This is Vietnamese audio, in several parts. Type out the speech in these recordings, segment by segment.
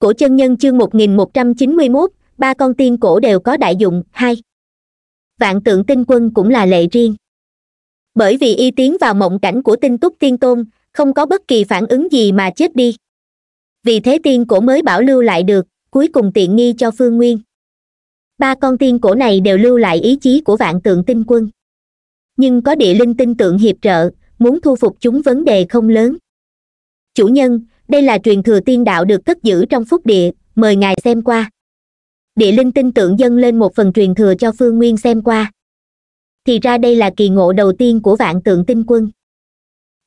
cổ chân nhân chương một nghìn một trăm chín mươi mốt ba con tiên cổ đều có đại dụng hai vạn tượng tinh quân cũng là lệ riêng bởi vì y tiến vào mộng cảnh của tinh túc tiên tôn không có bất kỳ phản ứng gì mà chết đi vì thế tiên cổ mới bảo lưu lại được cuối cùng tiện nghi cho phương nguyên ba con tiên cổ này đều lưu lại ý chí của vạn tượng tinh quân nhưng có địa linh tinh tượng hiệp trợ muốn thu phục chúng vấn đề không lớn chủ nhân đây là truyền thừa tiên đạo được cất giữ trong phúc địa mời ngài xem qua địa linh tin tưởng dâng lên một phần truyền thừa cho phương nguyên xem qua thì ra đây là kỳ ngộ đầu tiên của vạn tượng tinh quân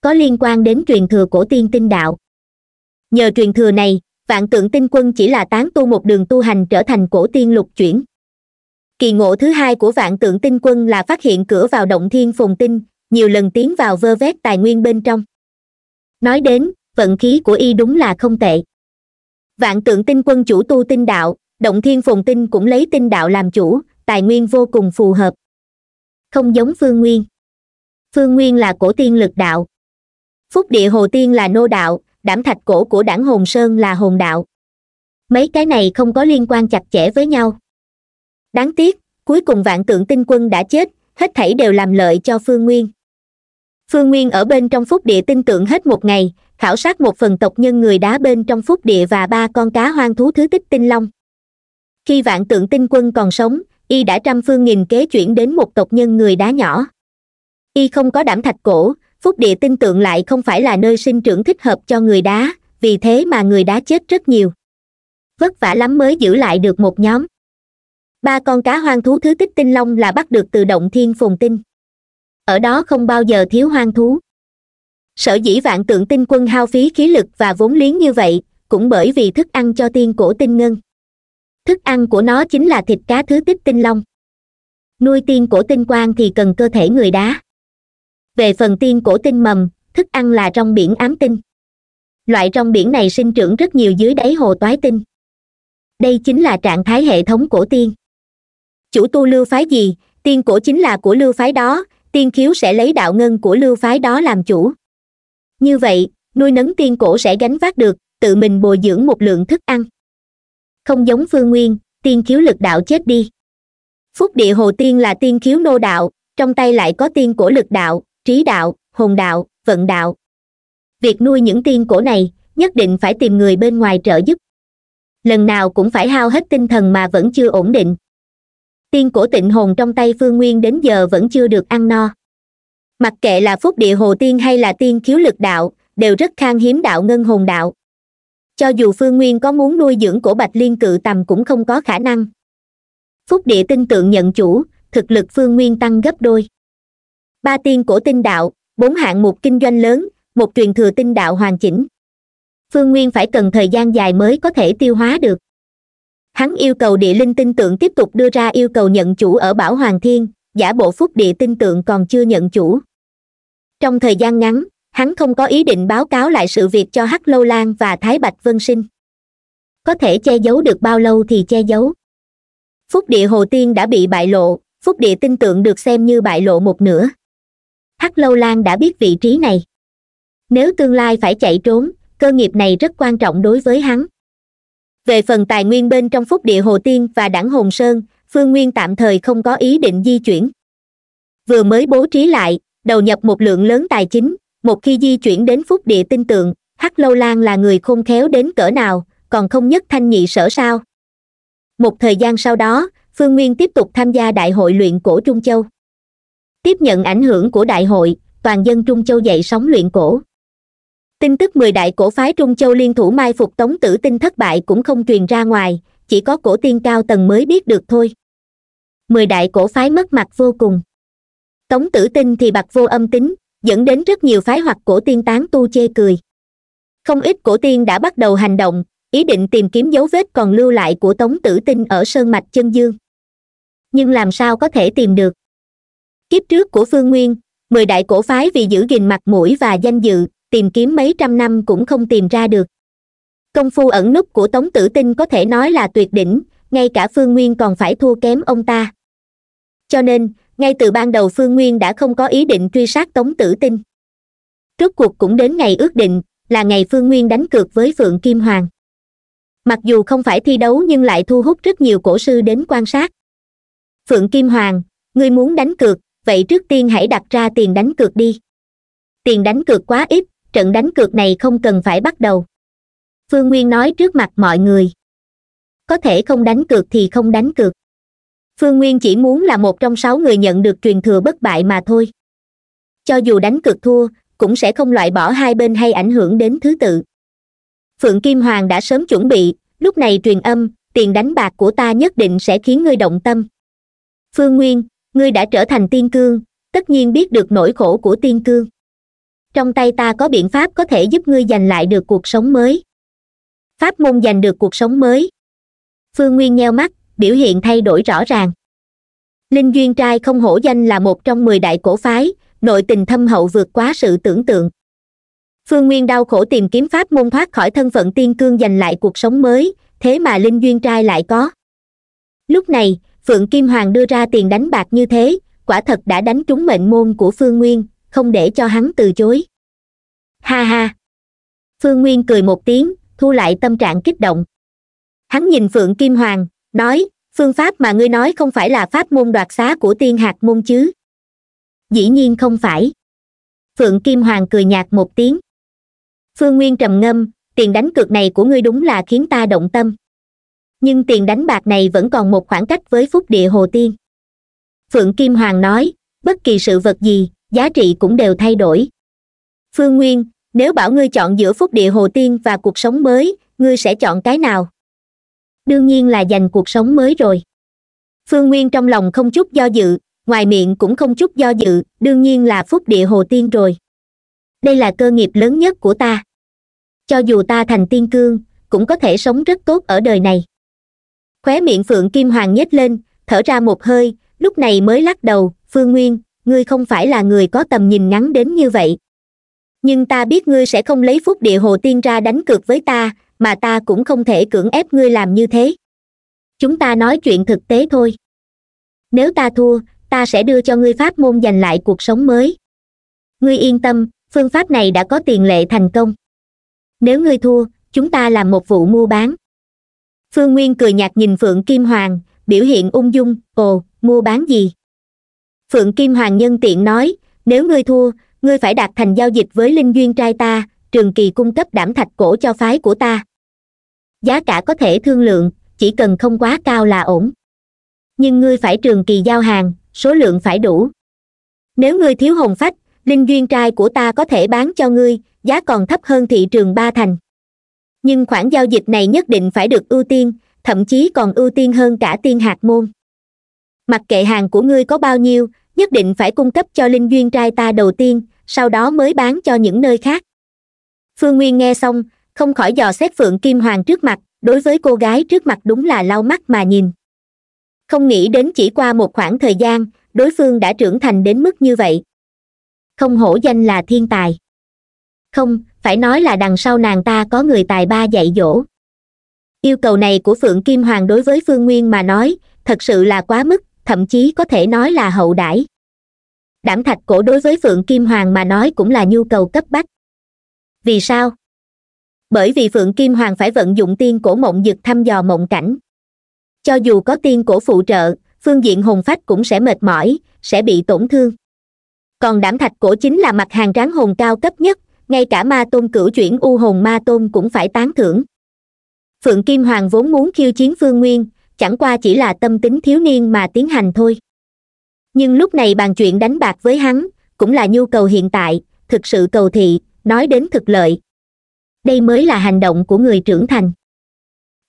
có liên quan đến truyền thừa cổ tiên tinh đạo nhờ truyền thừa này vạn tượng tinh quân chỉ là tán tu một đường tu hành trở thành cổ tiên lục chuyển kỳ ngộ thứ hai của vạn tượng tinh quân là phát hiện cửa vào động thiên phùng tinh nhiều lần tiến vào vơ vét tài nguyên bên trong nói đến vận khí của y đúng là không tệ vạn tượng tinh quân chủ tu tinh đạo động thiên phùng tinh cũng lấy tinh đạo làm chủ tài nguyên vô cùng phù hợp không giống phương nguyên phương nguyên là cổ tiên lực đạo phúc địa hồ tiên là nô đạo đảm thạch cổ của đảng hồn sơn là hồn đạo mấy cái này không có liên quan chặt chẽ với nhau đáng tiếc cuối cùng vạn tượng tinh quân đã chết hết thảy đều làm lợi cho phương nguyên phương nguyên ở bên trong phúc địa tin tưởng hết một ngày khảo sát một phần tộc nhân người đá bên trong phúc địa và ba con cá hoang thú thứ tích tinh long khi vạn tượng tinh quân còn sống y đã trăm phương nghìn kế chuyển đến một tộc nhân người đá nhỏ y không có đảm thạch cổ phúc địa tinh tượng lại không phải là nơi sinh trưởng thích hợp cho người đá vì thế mà người đá chết rất nhiều vất vả lắm mới giữ lại được một nhóm ba con cá hoang thú thứ tích tinh long là bắt được từ động thiên phùng tinh ở đó không bao giờ thiếu hoang thú sở dĩ vạn tượng tinh quân hao phí khí lực và vốn liếng như vậy cũng bởi vì thức ăn cho tiên cổ tinh ngân thức ăn của nó chính là thịt cá thứ tích tinh long nuôi tiên cổ tinh quang thì cần cơ thể người đá về phần tiên cổ tinh mầm thức ăn là trong biển ám tinh loại trong biển này sinh trưởng rất nhiều dưới đáy hồ toái tinh đây chính là trạng thái hệ thống cổ tiên chủ tu lưu phái gì tiên cổ chính là của lưu phái đó tiên khiếu sẽ lấy đạo ngân của lưu phái đó làm chủ như vậy nuôi nấng tiên cổ sẽ gánh vác được tự mình bồi dưỡng một lượng thức ăn không giống phương nguyên tiên khiếu lực đạo chết đi phúc địa hồ tiên là tiên khiếu nô đạo trong tay lại có tiên cổ lực đạo trí đạo hồn đạo vận đạo việc nuôi những tiên cổ này nhất định phải tìm người bên ngoài trợ giúp lần nào cũng phải hao hết tinh thần mà vẫn chưa ổn định tiên cổ tịnh hồn trong tay phương nguyên đến giờ vẫn chưa được ăn no mặc kệ là phúc địa hồ tiên hay là tiên khiếu lực đạo đều rất khan hiếm đạo ngân hồn đạo cho dù phương nguyên có muốn nuôi dưỡng cổ bạch liên cự tầm cũng không có khả năng phúc địa tinh tượng nhận chủ thực lực phương nguyên tăng gấp đôi ba tiên cổ tinh đạo bốn hạng một kinh doanh lớn một truyền thừa tinh đạo hoàn chỉnh phương nguyên phải cần thời gian dài mới có thể tiêu hóa được hắn yêu cầu địa linh tinh tượng tiếp tục đưa ra yêu cầu nhận chủ ở bảo hoàng thiên giả bộ phúc địa tinh tượng còn chưa nhận chủ trong thời gian ngắn hắn không có ý định báo cáo lại sự việc cho hắc lâu lan và thái bạch vân sinh có thể che giấu được bao lâu thì che giấu phúc địa hồ tiên đã bị bại lộ phúc địa tin tượng được xem như bại lộ một nửa hắc lâu lan đã biết vị trí này nếu tương lai phải chạy trốn cơ nghiệp này rất quan trọng đối với hắn về phần tài nguyên bên trong phúc địa hồ tiên và đảng hồn sơn phương nguyên tạm thời không có ý định di chuyển vừa mới bố trí lại đầu nhập một lượng lớn tài chính một khi di chuyển đến phúc địa tin tượng hắc lâu lan là người khôn khéo đến cỡ nào còn không nhất thanh nhị sở sao một thời gian sau đó phương nguyên tiếp tục tham gia đại hội luyện cổ trung châu tiếp nhận ảnh hưởng của đại hội toàn dân trung châu dậy sóng luyện cổ tin tức mười đại cổ phái trung châu liên thủ mai phục tống tử tinh thất bại cũng không truyền ra ngoài chỉ có cổ tiên cao tầng mới biết được thôi mười đại cổ phái mất mặt vô cùng tống tử tinh thì bạc vô âm tính dẫn đến rất nhiều phái hoặc cổ tiên tán tu chê cười không ít cổ tiên đã bắt đầu hành động ý định tìm kiếm dấu vết còn lưu lại của tống tử tinh ở sơn mạch chân dương nhưng làm sao có thể tìm được kiếp trước của phương nguyên mười đại cổ phái vì giữ gìn mặt mũi và danh dự tìm kiếm mấy trăm năm cũng không tìm ra được công phu ẩn núp của tống tử tinh có thể nói là tuyệt đỉnh ngay cả phương nguyên còn phải thua kém ông ta cho nên ngay từ ban đầu phương nguyên đã không có ý định truy sát tống tử tinh Trước cuộc cũng đến ngày ước định là ngày phương nguyên đánh cược với phượng kim hoàng mặc dù không phải thi đấu nhưng lại thu hút rất nhiều cổ sư đến quan sát phượng kim hoàng ngươi muốn đánh cược vậy trước tiên hãy đặt ra tiền đánh cược đi tiền đánh cược quá ít trận đánh cược này không cần phải bắt đầu phương nguyên nói trước mặt mọi người có thể không đánh cược thì không đánh cược phương nguyên chỉ muốn là một trong sáu người nhận được truyền thừa bất bại mà thôi cho dù đánh cực thua cũng sẽ không loại bỏ hai bên hay ảnh hưởng đến thứ tự phượng kim hoàng đã sớm chuẩn bị lúc này truyền âm tiền đánh bạc của ta nhất định sẽ khiến ngươi động tâm phương nguyên ngươi đã trở thành tiên cương tất nhiên biết được nỗi khổ của tiên cương trong tay ta có biện pháp có thể giúp ngươi giành lại được cuộc sống mới pháp môn giành được cuộc sống mới phương nguyên nheo mắt biểu hiện thay đổi rõ ràng linh duyên trai không hổ danh là một trong mười đại cổ phái nội tình thâm hậu vượt quá sự tưởng tượng phương nguyên đau khổ tìm kiếm pháp môn thoát khỏi thân phận tiên cương giành lại cuộc sống mới thế mà linh duyên trai lại có lúc này phượng kim hoàng đưa ra tiền đánh bạc như thế quả thật đã đánh trúng mệnh môn của phương nguyên không để cho hắn từ chối ha ha phương nguyên cười một tiếng thu lại tâm trạng kích động hắn nhìn phượng kim hoàng nói phương pháp mà ngươi nói không phải là pháp môn đoạt xá của tiên hạt môn chứ dĩ nhiên không phải phượng kim hoàng cười nhạt một tiếng phương nguyên trầm ngâm tiền đánh cược này của ngươi đúng là khiến ta động tâm nhưng tiền đánh bạc này vẫn còn một khoảng cách với phúc địa hồ tiên phượng kim hoàng nói bất kỳ sự vật gì giá trị cũng đều thay đổi phương nguyên nếu bảo ngươi chọn giữa phúc địa hồ tiên và cuộc sống mới ngươi sẽ chọn cái nào đương nhiên là dành cuộc sống mới rồi phương nguyên trong lòng không chút do dự ngoài miệng cũng không chút do dự đương nhiên là phúc địa hồ tiên rồi đây là cơ nghiệp lớn nhất của ta cho dù ta thành tiên cương cũng có thể sống rất tốt ở đời này khóe miệng phượng kim hoàng nhếch lên thở ra một hơi lúc này mới lắc đầu phương nguyên ngươi không phải là người có tầm nhìn ngắn đến như vậy nhưng ta biết ngươi sẽ không lấy phúc địa hồ tiên ra đánh cược với ta mà ta cũng không thể cưỡng ép ngươi làm như thế chúng ta nói chuyện thực tế thôi nếu ta thua ta sẽ đưa cho ngươi pháp môn giành lại cuộc sống mới ngươi yên tâm phương pháp này đã có tiền lệ thành công nếu ngươi thua chúng ta làm một vụ mua bán phương nguyên cười nhạt nhìn phượng kim hoàng biểu hiện ung dung ồ mua bán gì phượng kim hoàng nhân tiện nói nếu ngươi thua ngươi phải đạt thành giao dịch với linh duyên trai ta trường kỳ cung cấp đảm thạch cổ cho phái của ta giá cả có thể thương lượng chỉ cần không quá cao là ổn nhưng ngươi phải trường kỳ giao hàng số lượng phải đủ nếu ngươi thiếu hồn phách linh duyên trai của ta có thể bán cho ngươi giá còn thấp hơn thị trường ba thành nhưng khoản giao dịch này nhất định phải được ưu tiên thậm chí còn ưu tiên hơn cả tiên hạt môn mặc kệ hàng của ngươi có bao nhiêu nhất định phải cung cấp cho linh duyên trai ta đầu tiên sau đó mới bán cho những nơi khác phương nguyên nghe xong không khỏi dò xét phượng kim hoàng trước mặt đối với cô gái trước mặt đúng là lau mắt mà nhìn không nghĩ đến chỉ qua một khoảng thời gian đối phương đã trưởng thành đến mức như vậy không hổ danh là thiên tài không phải nói là đằng sau nàng ta có người tài ba dạy dỗ yêu cầu này của phượng kim hoàng đối với phương nguyên mà nói thật sự là quá mức thậm chí có thể nói là hậu đãi đảm thạch cổ đối với phượng kim hoàng mà nói cũng là nhu cầu cấp bách vì sao bởi vì phượng kim hoàng phải vận dụng tiên cổ mộng dực thăm dò mộng cảnh cho dù có tiên cổ phụ trợ phương diện hồn phách cũng sẽ mệt mỏi sẽ bị tổn thương còn đảm thạch cổ chính là mặt hàng ráng hồn cao cấp nhất ngay cả ma tôn cửu chuyển u hồn ma tôn cũng phải tán thưởng phượng kim hoàng vốn muốn khiêu chiến phương nguyên chẳng qua chỉ là tâm tính thiếu niên mà tiến hành thôi nhưng lúc này bàn chuyện đánh bạc với hắn cũng là nhu cầu hiện tại thực sự cầu thị nói đến thực lợi đây mới là hành động của người trưởng thành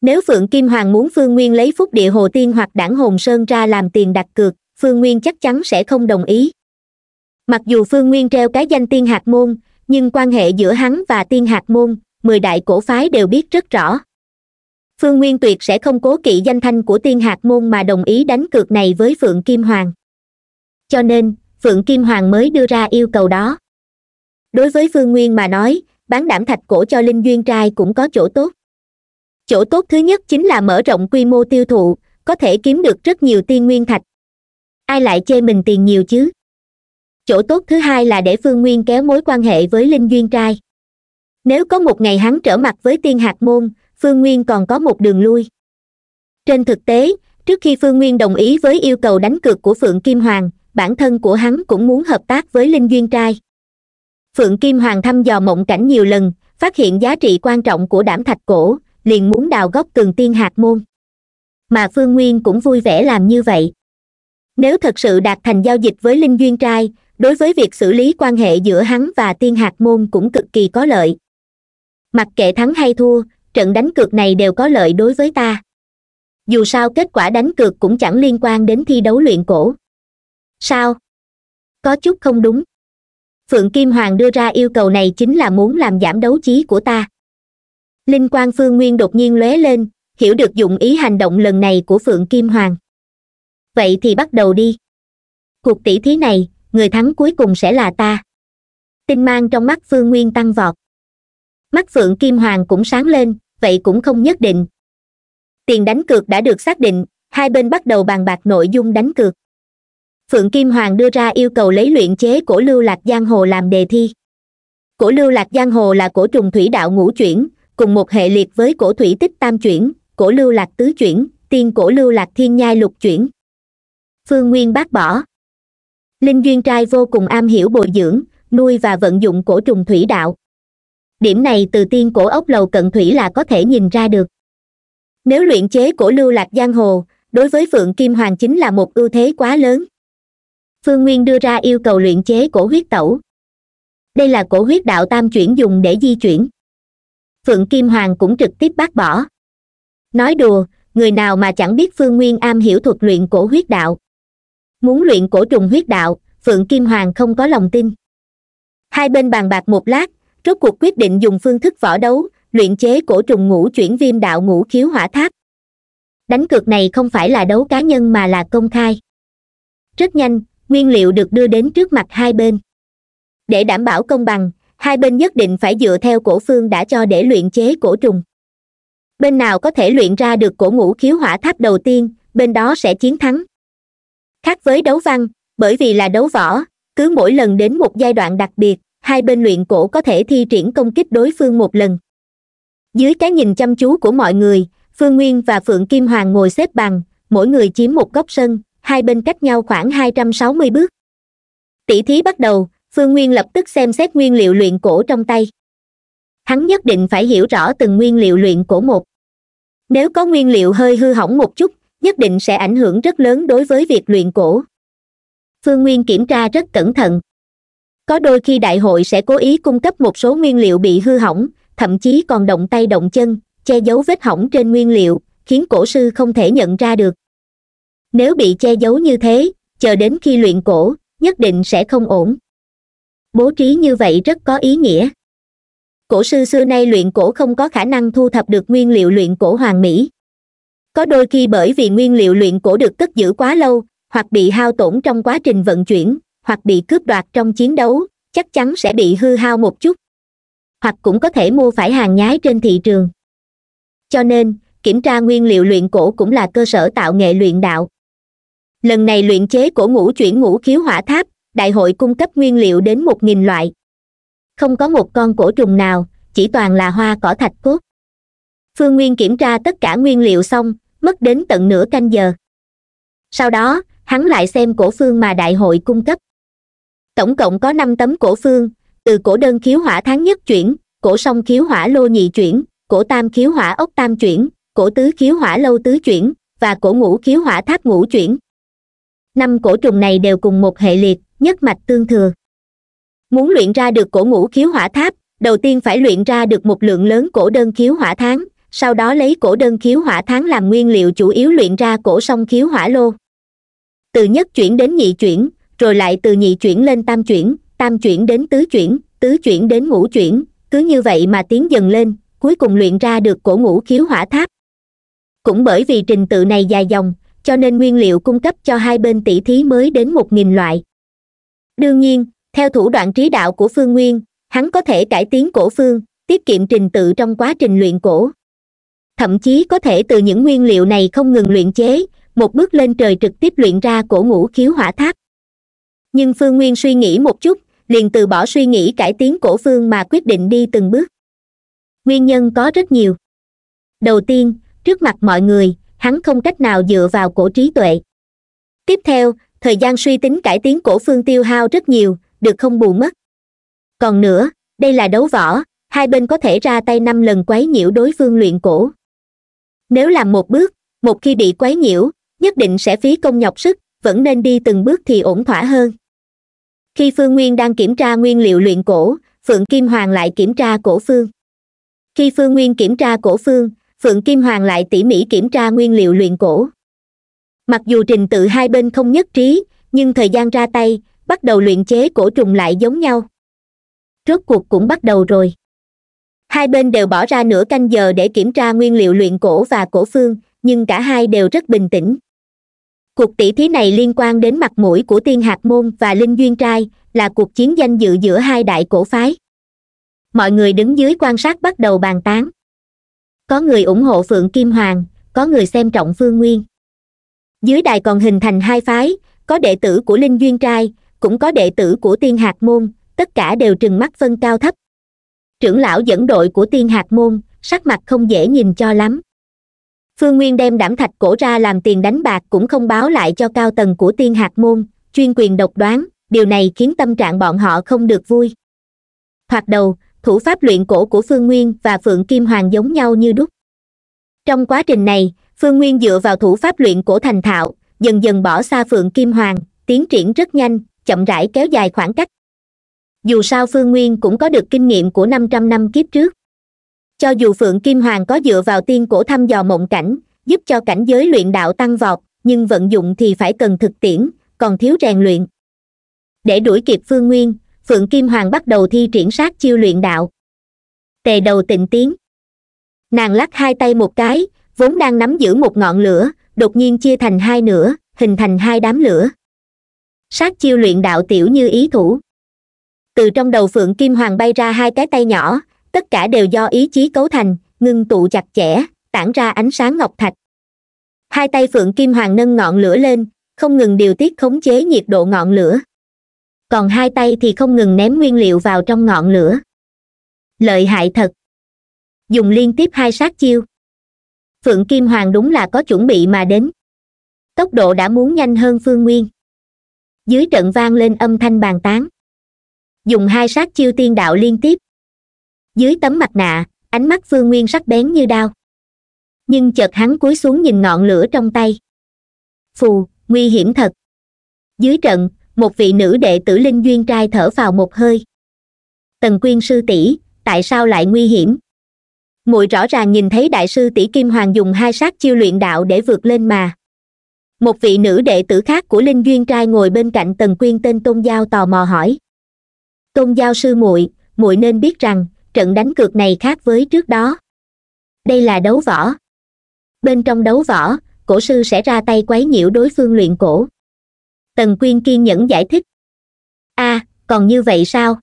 nếu phượng kim hoàng muốn phương nguyên lấy phúc địa hồ tiên hoặc đảng hồn sơn ra làm tiền đặt cược phương nguyên chắc chắn sẽ không đồng ý mặc dù phương nguyên treo cái danh tiên hạt môn nhưng quan hệ giữa hắn và tiên hạt môn mười đại cổ phái đều biết rất rõ phương nguyên tuyệt sẽ không cố kỵ danh thanh của tiên hạt môn mà đồng ý đánh cược này với phượng kim hoàng cho nên phượng kim hoàng mới đưa ra yêu cầu đó đối với phương nguyên mà nói bán đảm thạch cổ cho linh duyên trai cũng có chỗ tốt chỗ tốt thứ nhất chính là mở rộng quy mô tiêu thụ có thể kiếm được rất nhiều tiên nguyên thạch ai lại chê mình tiền nhiều chứ chỗ tốt thứ hai là để phương nguyên kéo mối quan hệ với linh duyên trai nếu có một ngày hắn trở mặt với tiên hạt môn phương nguyên còn có một đường lui trên thực tế trước khi phương nguyên đồng ý với yêu cầu đánh cược của phượng kim hoàng bản thân của hắn cũng muốn hợp tác với linh duyên trai phượng kim hoàng thăm dò mộng cảnh nhiều lần phát hiện giá trị quan trọng của đảm thạch cổ liền muốn đào gốc cường tiên hạt môn mà phương nguyên cũng vui vẻ làm như vậy nếu thật sự đạt thành giao dịch với linh duyên trai đối với việc xử lý quan hệ giữa hắn và tiên hạt môn cũng cực kỳ có lợi mặc kệ thắng hay thua trận đánh cược này đều có lợi đối với ta dù sao kết quả đánh cược cũng chẳng liên quan đến thi đấu luyện cổ sao có chút không đúng phượng kim hoàng đưa ra yêu cầu này chính là muốn làm giảm đấu trí của ta linh quang phương nguyên đột nhiên lóe lên hiểu được dụng ý hành động lần này của phượng kim hoàng vậy thì bắt đầu đi cuộc tỷ thí này người thắng cuối cùng sẽ là ta tinh mang trong mắt phương nguyên tăng vọt mắt phượng kim hoàng cũng sáng lên vậy cũng không nhất định tiền đánh cược đã được xác định hai bên bắt đầu bàn bạc nội dung đánh cược phượng kim hoàng đưa ra yêu cầu lấy luyện chế cổ lưu lạc giang hồ làm đề thi cổ lưu lạc giang hồ là cổ trùng thủy đạo ngũ chuyển cùng một hệ liệt với cổ thủy tích tam chuyển cổ lưu lạc tứ chuyển tiên cổ lưu lạc thiên nhai lục chuyển phương nguyên bác bỏ linh duyên trai vô cùng am hiểu bồi dưỡng nuôi và vận dụng cổ trùng thủy đạo điểm này từ tiên cổ ốc lầu cận thủy là có thể nhìn ra được nếu luyện chế cổ lưu lạc giang hồ đối với phượng kim hoàng chính là một ưu thế quá lớn phương nguyên đưa ra yêu cầu luyện chế cổ huyết tẩu đây là cổ huyết đạo tam chuyển dùng để di chuyển phượng kim hoàng cũng trực tiếp bác bỏ nói đùa người nào mà chẳng biết phương nguyên am hiểu thuật luyện cổ huyết đạo muốn luyện cổ trùng huyết đạo phượng kim hoàng không có lòng tin hai bên bàn bạc một lát rốt cuộc quyết định dùng phương thức võ đấu luyện chế cổ trùng ngũ chuyển viêm đạo ngũ khiếu hỏa tháp đánh cược này không phải là đấu cá nhân mà là công khai rất nhanh nguyên liệu được đưa đến trước mặt hai bên để đảm bảo công bằng hai bên nhất định phải dựa theo cổ phương đã cho để luyện chế cổ trùng bên nào có thể luyện ra được cổ ngũ khiếu hỏa tháp đầu tiên bên đó sẽ chiến thắng khác với đấu văn bởi vì là đấu võ cứ mỗi lần đến một giai đoạn đặc biệt hai bên luyện cổ có thể thi triển công kích đối phương một lần dưới cái nhìn chăm chú của mọi người phương nguyên và phượng kim hoàng ngồi xếp bằng mỗi người chiếm một góc sân hai bên cách nhau khoảng hai trăm sáu mươi bước tỷ thí bắt đầu phương nguyên lập tức xem xét nguyên liệu luyện cổ trong tay hắn nhất định phải hiểu rõ từng nguyên liệu luyện cổ một nếu có nguyên liệu hơi hư hỏng một chút nhất định sẽ ảnh hưởng rất lớn đối với việc luyện cổ phương nguyên kiểm tra rất cẩn thận có đôi khi đại hội sẽ cố ý cung cấp một số nguyên liệu bị hư hỏng thậm chí còn động tay động chân che giấu vết hỏng trên nguyên liệu khiến cổ sư không thể nhận ra được nếu bị che giấu như thế chờ đến khi luyện cổ nhất định sẽ không ổn bố trí như vậy rất có ý nghĩa cổ sư xưa nay luyện cổ không có khả năng thu thập được nguyên liệu luyện cổ hoàng mỹ có đôi khi bởi vì nguyên liệu luyện cổ được cất giữ quá lâu hoặc bị hao tổn trong quá trình vận chuyển hoặc bị cướp đoạt trong chiến đấu chắc chắn sẽ bị hư hao một chút hoặc cũng có thể mua phải hàng nhái trên thị trường cho nên kiểm tra nguyên liệu luyện cổ cũng là cơ sở tạo nghệ luyện đạo lần này luyện chế cổ ngũ chuyển ngũ khiếu hỏa tháp đại hội cung cấp nguyên liệu đến một nghìn loại không có một con cổ trùng nào chỉ toàn là hoa cỏ thạch cốt phương nguyên kiểm tra tất cả nguyên liệu xong mất đến tận nửa canh giờ sau đó hắn lại xem cổ phương mà đại hội cung cấp tổng cộng có năm tấm cổ phương từ cổ đơn khiếu hỏa tháng nhất chuyển cổ song khiếu hỏa lô nhị chuyển cổ tam khiếu hỏa ốc tam chuyển cổ tứ khiếu hỏa lâu tứ chuyển và cổ ngũ khiếu hỏa tháp ngũ chuyển năm cổ trùng này đều cùng một hệ liệt nhất mạch tương thừa muốn luyện ra được cổ ngũ khiếu hỏa tháp đầu tiên phải luyện ra được một lượng lớn cổ đơn khiếu hỏa tháng sau đó lấy cổ đơn khiếu hỏa tháng làm nguyên liệu chủ yếu luyện ra cổ song khiếu hỏa lô từ nhất chuyển đến nhị chuyển rồi lại từ nhị chuyển lên tam chuyển tam chuyển đến tứ chuyển tứ chuyển đến ngũ chuyển cứ như vậy mà tiến dần lên cuối cùng luyện ra được cổ ngũ khiếu hỏa tháp cũng bởi vì trình tự này dài dòng cho nên nguyên liệu cung cấp cho hai bên tỷ thí mới đến một nghìn loại đương nhiên theo thủ đoạn trí đạo của phương nguyên hắn có thể cải tiến cổ phương tiết kiệm trình tự trong quá trình luyện cổ thậm chí có thể từ những nguyên liệu này không ngừng luyện chế một bước lên trời trực tiếp luyện ra cổ ngũ khiếu hỏa tháp nhưng phương nguyên suy nghĩ một chút liền từ bỏ suy nghĩ cải tiến cổ phương mà quyết định đi từng bước nguyên nhân có rất nhiều đầu tiên trước mặt mọi người hắn không cách nào dựa vào cổ trí tuệ tiếp theo thời gian suy tính cải tiến cổ phương tiêu hao rất nhiều được không bù mất còn nữa đây là đấu võ hai bên có thể ra tay năm lần quấy nhiễu đối phương luyện cổ nếu làm một bước một khi bị quấy nhiễu nhất định sẽ phí công nhọc sức vẫn nên đi từng bước thì ổn thỏa hơn khi phương nguyên đang kiểm tra nguyên liệu luyện cổ phượng kim hoàng lại kiểm tra cổ phương khi phương nguyên kiểm tra cổ phương phượng kim hoàng lại tỉ mỉ kiểm tra nguyên liệu luyện cổ mặc dù trình tự hai bên không nhất trí nhưng thời gian ra tay bắt đầu luyện chế cổ trùng lại giống nhau rốt cuộc cũng bắt đầu rồi hai bên đều bỏ ra nửa canh giờ để kiểm tra nguyên liệu luyện cổ và cổ phương nhưng cả hai đều rất bình tĩnh cuộc tỷ thí này liên quan đến mặt mũi của tiên hạt môn và linh duyên trai là cuộc chiến danh dự giữa hai đại cổ phái mọi người đứng dưới quan sát bắt đầu bàn tán có người ủng hộ phượng kim hoàng có người xem trọng phương nguyên dưới đài còn hình thành hai phái có đệ tử của linh duyên trai cũng có đệ tử của tiên hạt môn tất cả đều trừng mắt phân cao thấp trưởng lão dẫn đội của tiên hạt môn sắc mặt không dễ nhìn cho lắm phương nguyên đem đảm thạch cổ ra làm tiền đánh bạc cũng không báo lại cho cao tầng của tiên hạt môn chuyên quyền độc đoán điều này khiến tâm trạng bọn họ không được vui thoạt đầu thủ pháp luyện cổ của phương nguyên và phượng kim hoàng giống nhau như đúc trong quá trình này phương nguyên dựa vào thủ pháp luyện cổ thành thạo dần dần bỏ xa phượng kim hoàng tiến triển rất nhanh chậm rãi kéo dài khoảng cách dù sao phương nguyên cũng có được kinh nghiệm của năm trăm năm kiếp trước cho dù phượng kim hoàng có dựa vào tiên cổ thăm dò mộng cảnh giúp cho cảnh giới luyện đạo tăng vọt nhưng vận dụng thì phải cần thực tiễn còn thiếu rèn luyện để đuổi kịp phương nguyên phượng kim hoàng bắt đầu thi triển sát chiêu luyện đạo tề đầu tịnh tiến nàng lắc hai tay một cái vốn đang nắm giữ một ngọn lửa đột nhiên chia thành hai nửa hình thành hai đám lửa sát chiêu luyện đạo tiểu như ý thủ từ trong đầu phượng kim hoàng bay ra hai cái tay nhỏ tất cả đều do ý chí cấu thành ngưng tụ chặt chẽ tản ra ánh sáng ngọc thạch hai tay phượng kim hoàng nâng ngọn lửa lên không ngừng điều tiết khống chế nhiệt độ ngọn lửa còn hai tay thì không ngừng ném nguyên liệu vào trong ngọn lửa lợi hại thật dùng liên tiếp hai sát chiêu phượng kim hoàng đúng là có chuẩn bị mà đến tốc độ đã muốn nhanh hơn phương nguyên dưới trận vang lên âm thanh bàn tán dùng hai sát chiêu tiên đạo liên tiếp dưới tấm mặt nạ ánh mắt phương nguyên sắc bén như đao nhưng chợt hắn cúi xuống nhìn ngọn lửa trong tay phù nguy hiểm thật dưới trận một vị nữ đệ tử linh duyên trai thở vào một hơi tần quyên sư tỷ tại sao lại nguy hiểm muội rõ ràng nhìn thấy đại sư tỷ kim hoàng dùng hai sát chiêu luyện đạo để vượt lên mà một vị nữ đệ tử khác của linh duyên trai ngồi bên cạnh tần quyên tên tôn giao tò mò hỏi tôn giao sư muội muội nên biết rằng trận đánh cược này khác với trước đó đây là đấu võ bên trong đấu võ cổ sư sẽ ra tay quấy nhiễu đối phương luyện cổ tần quyên kiên nhẫn giải thích a à, còn như vậy sao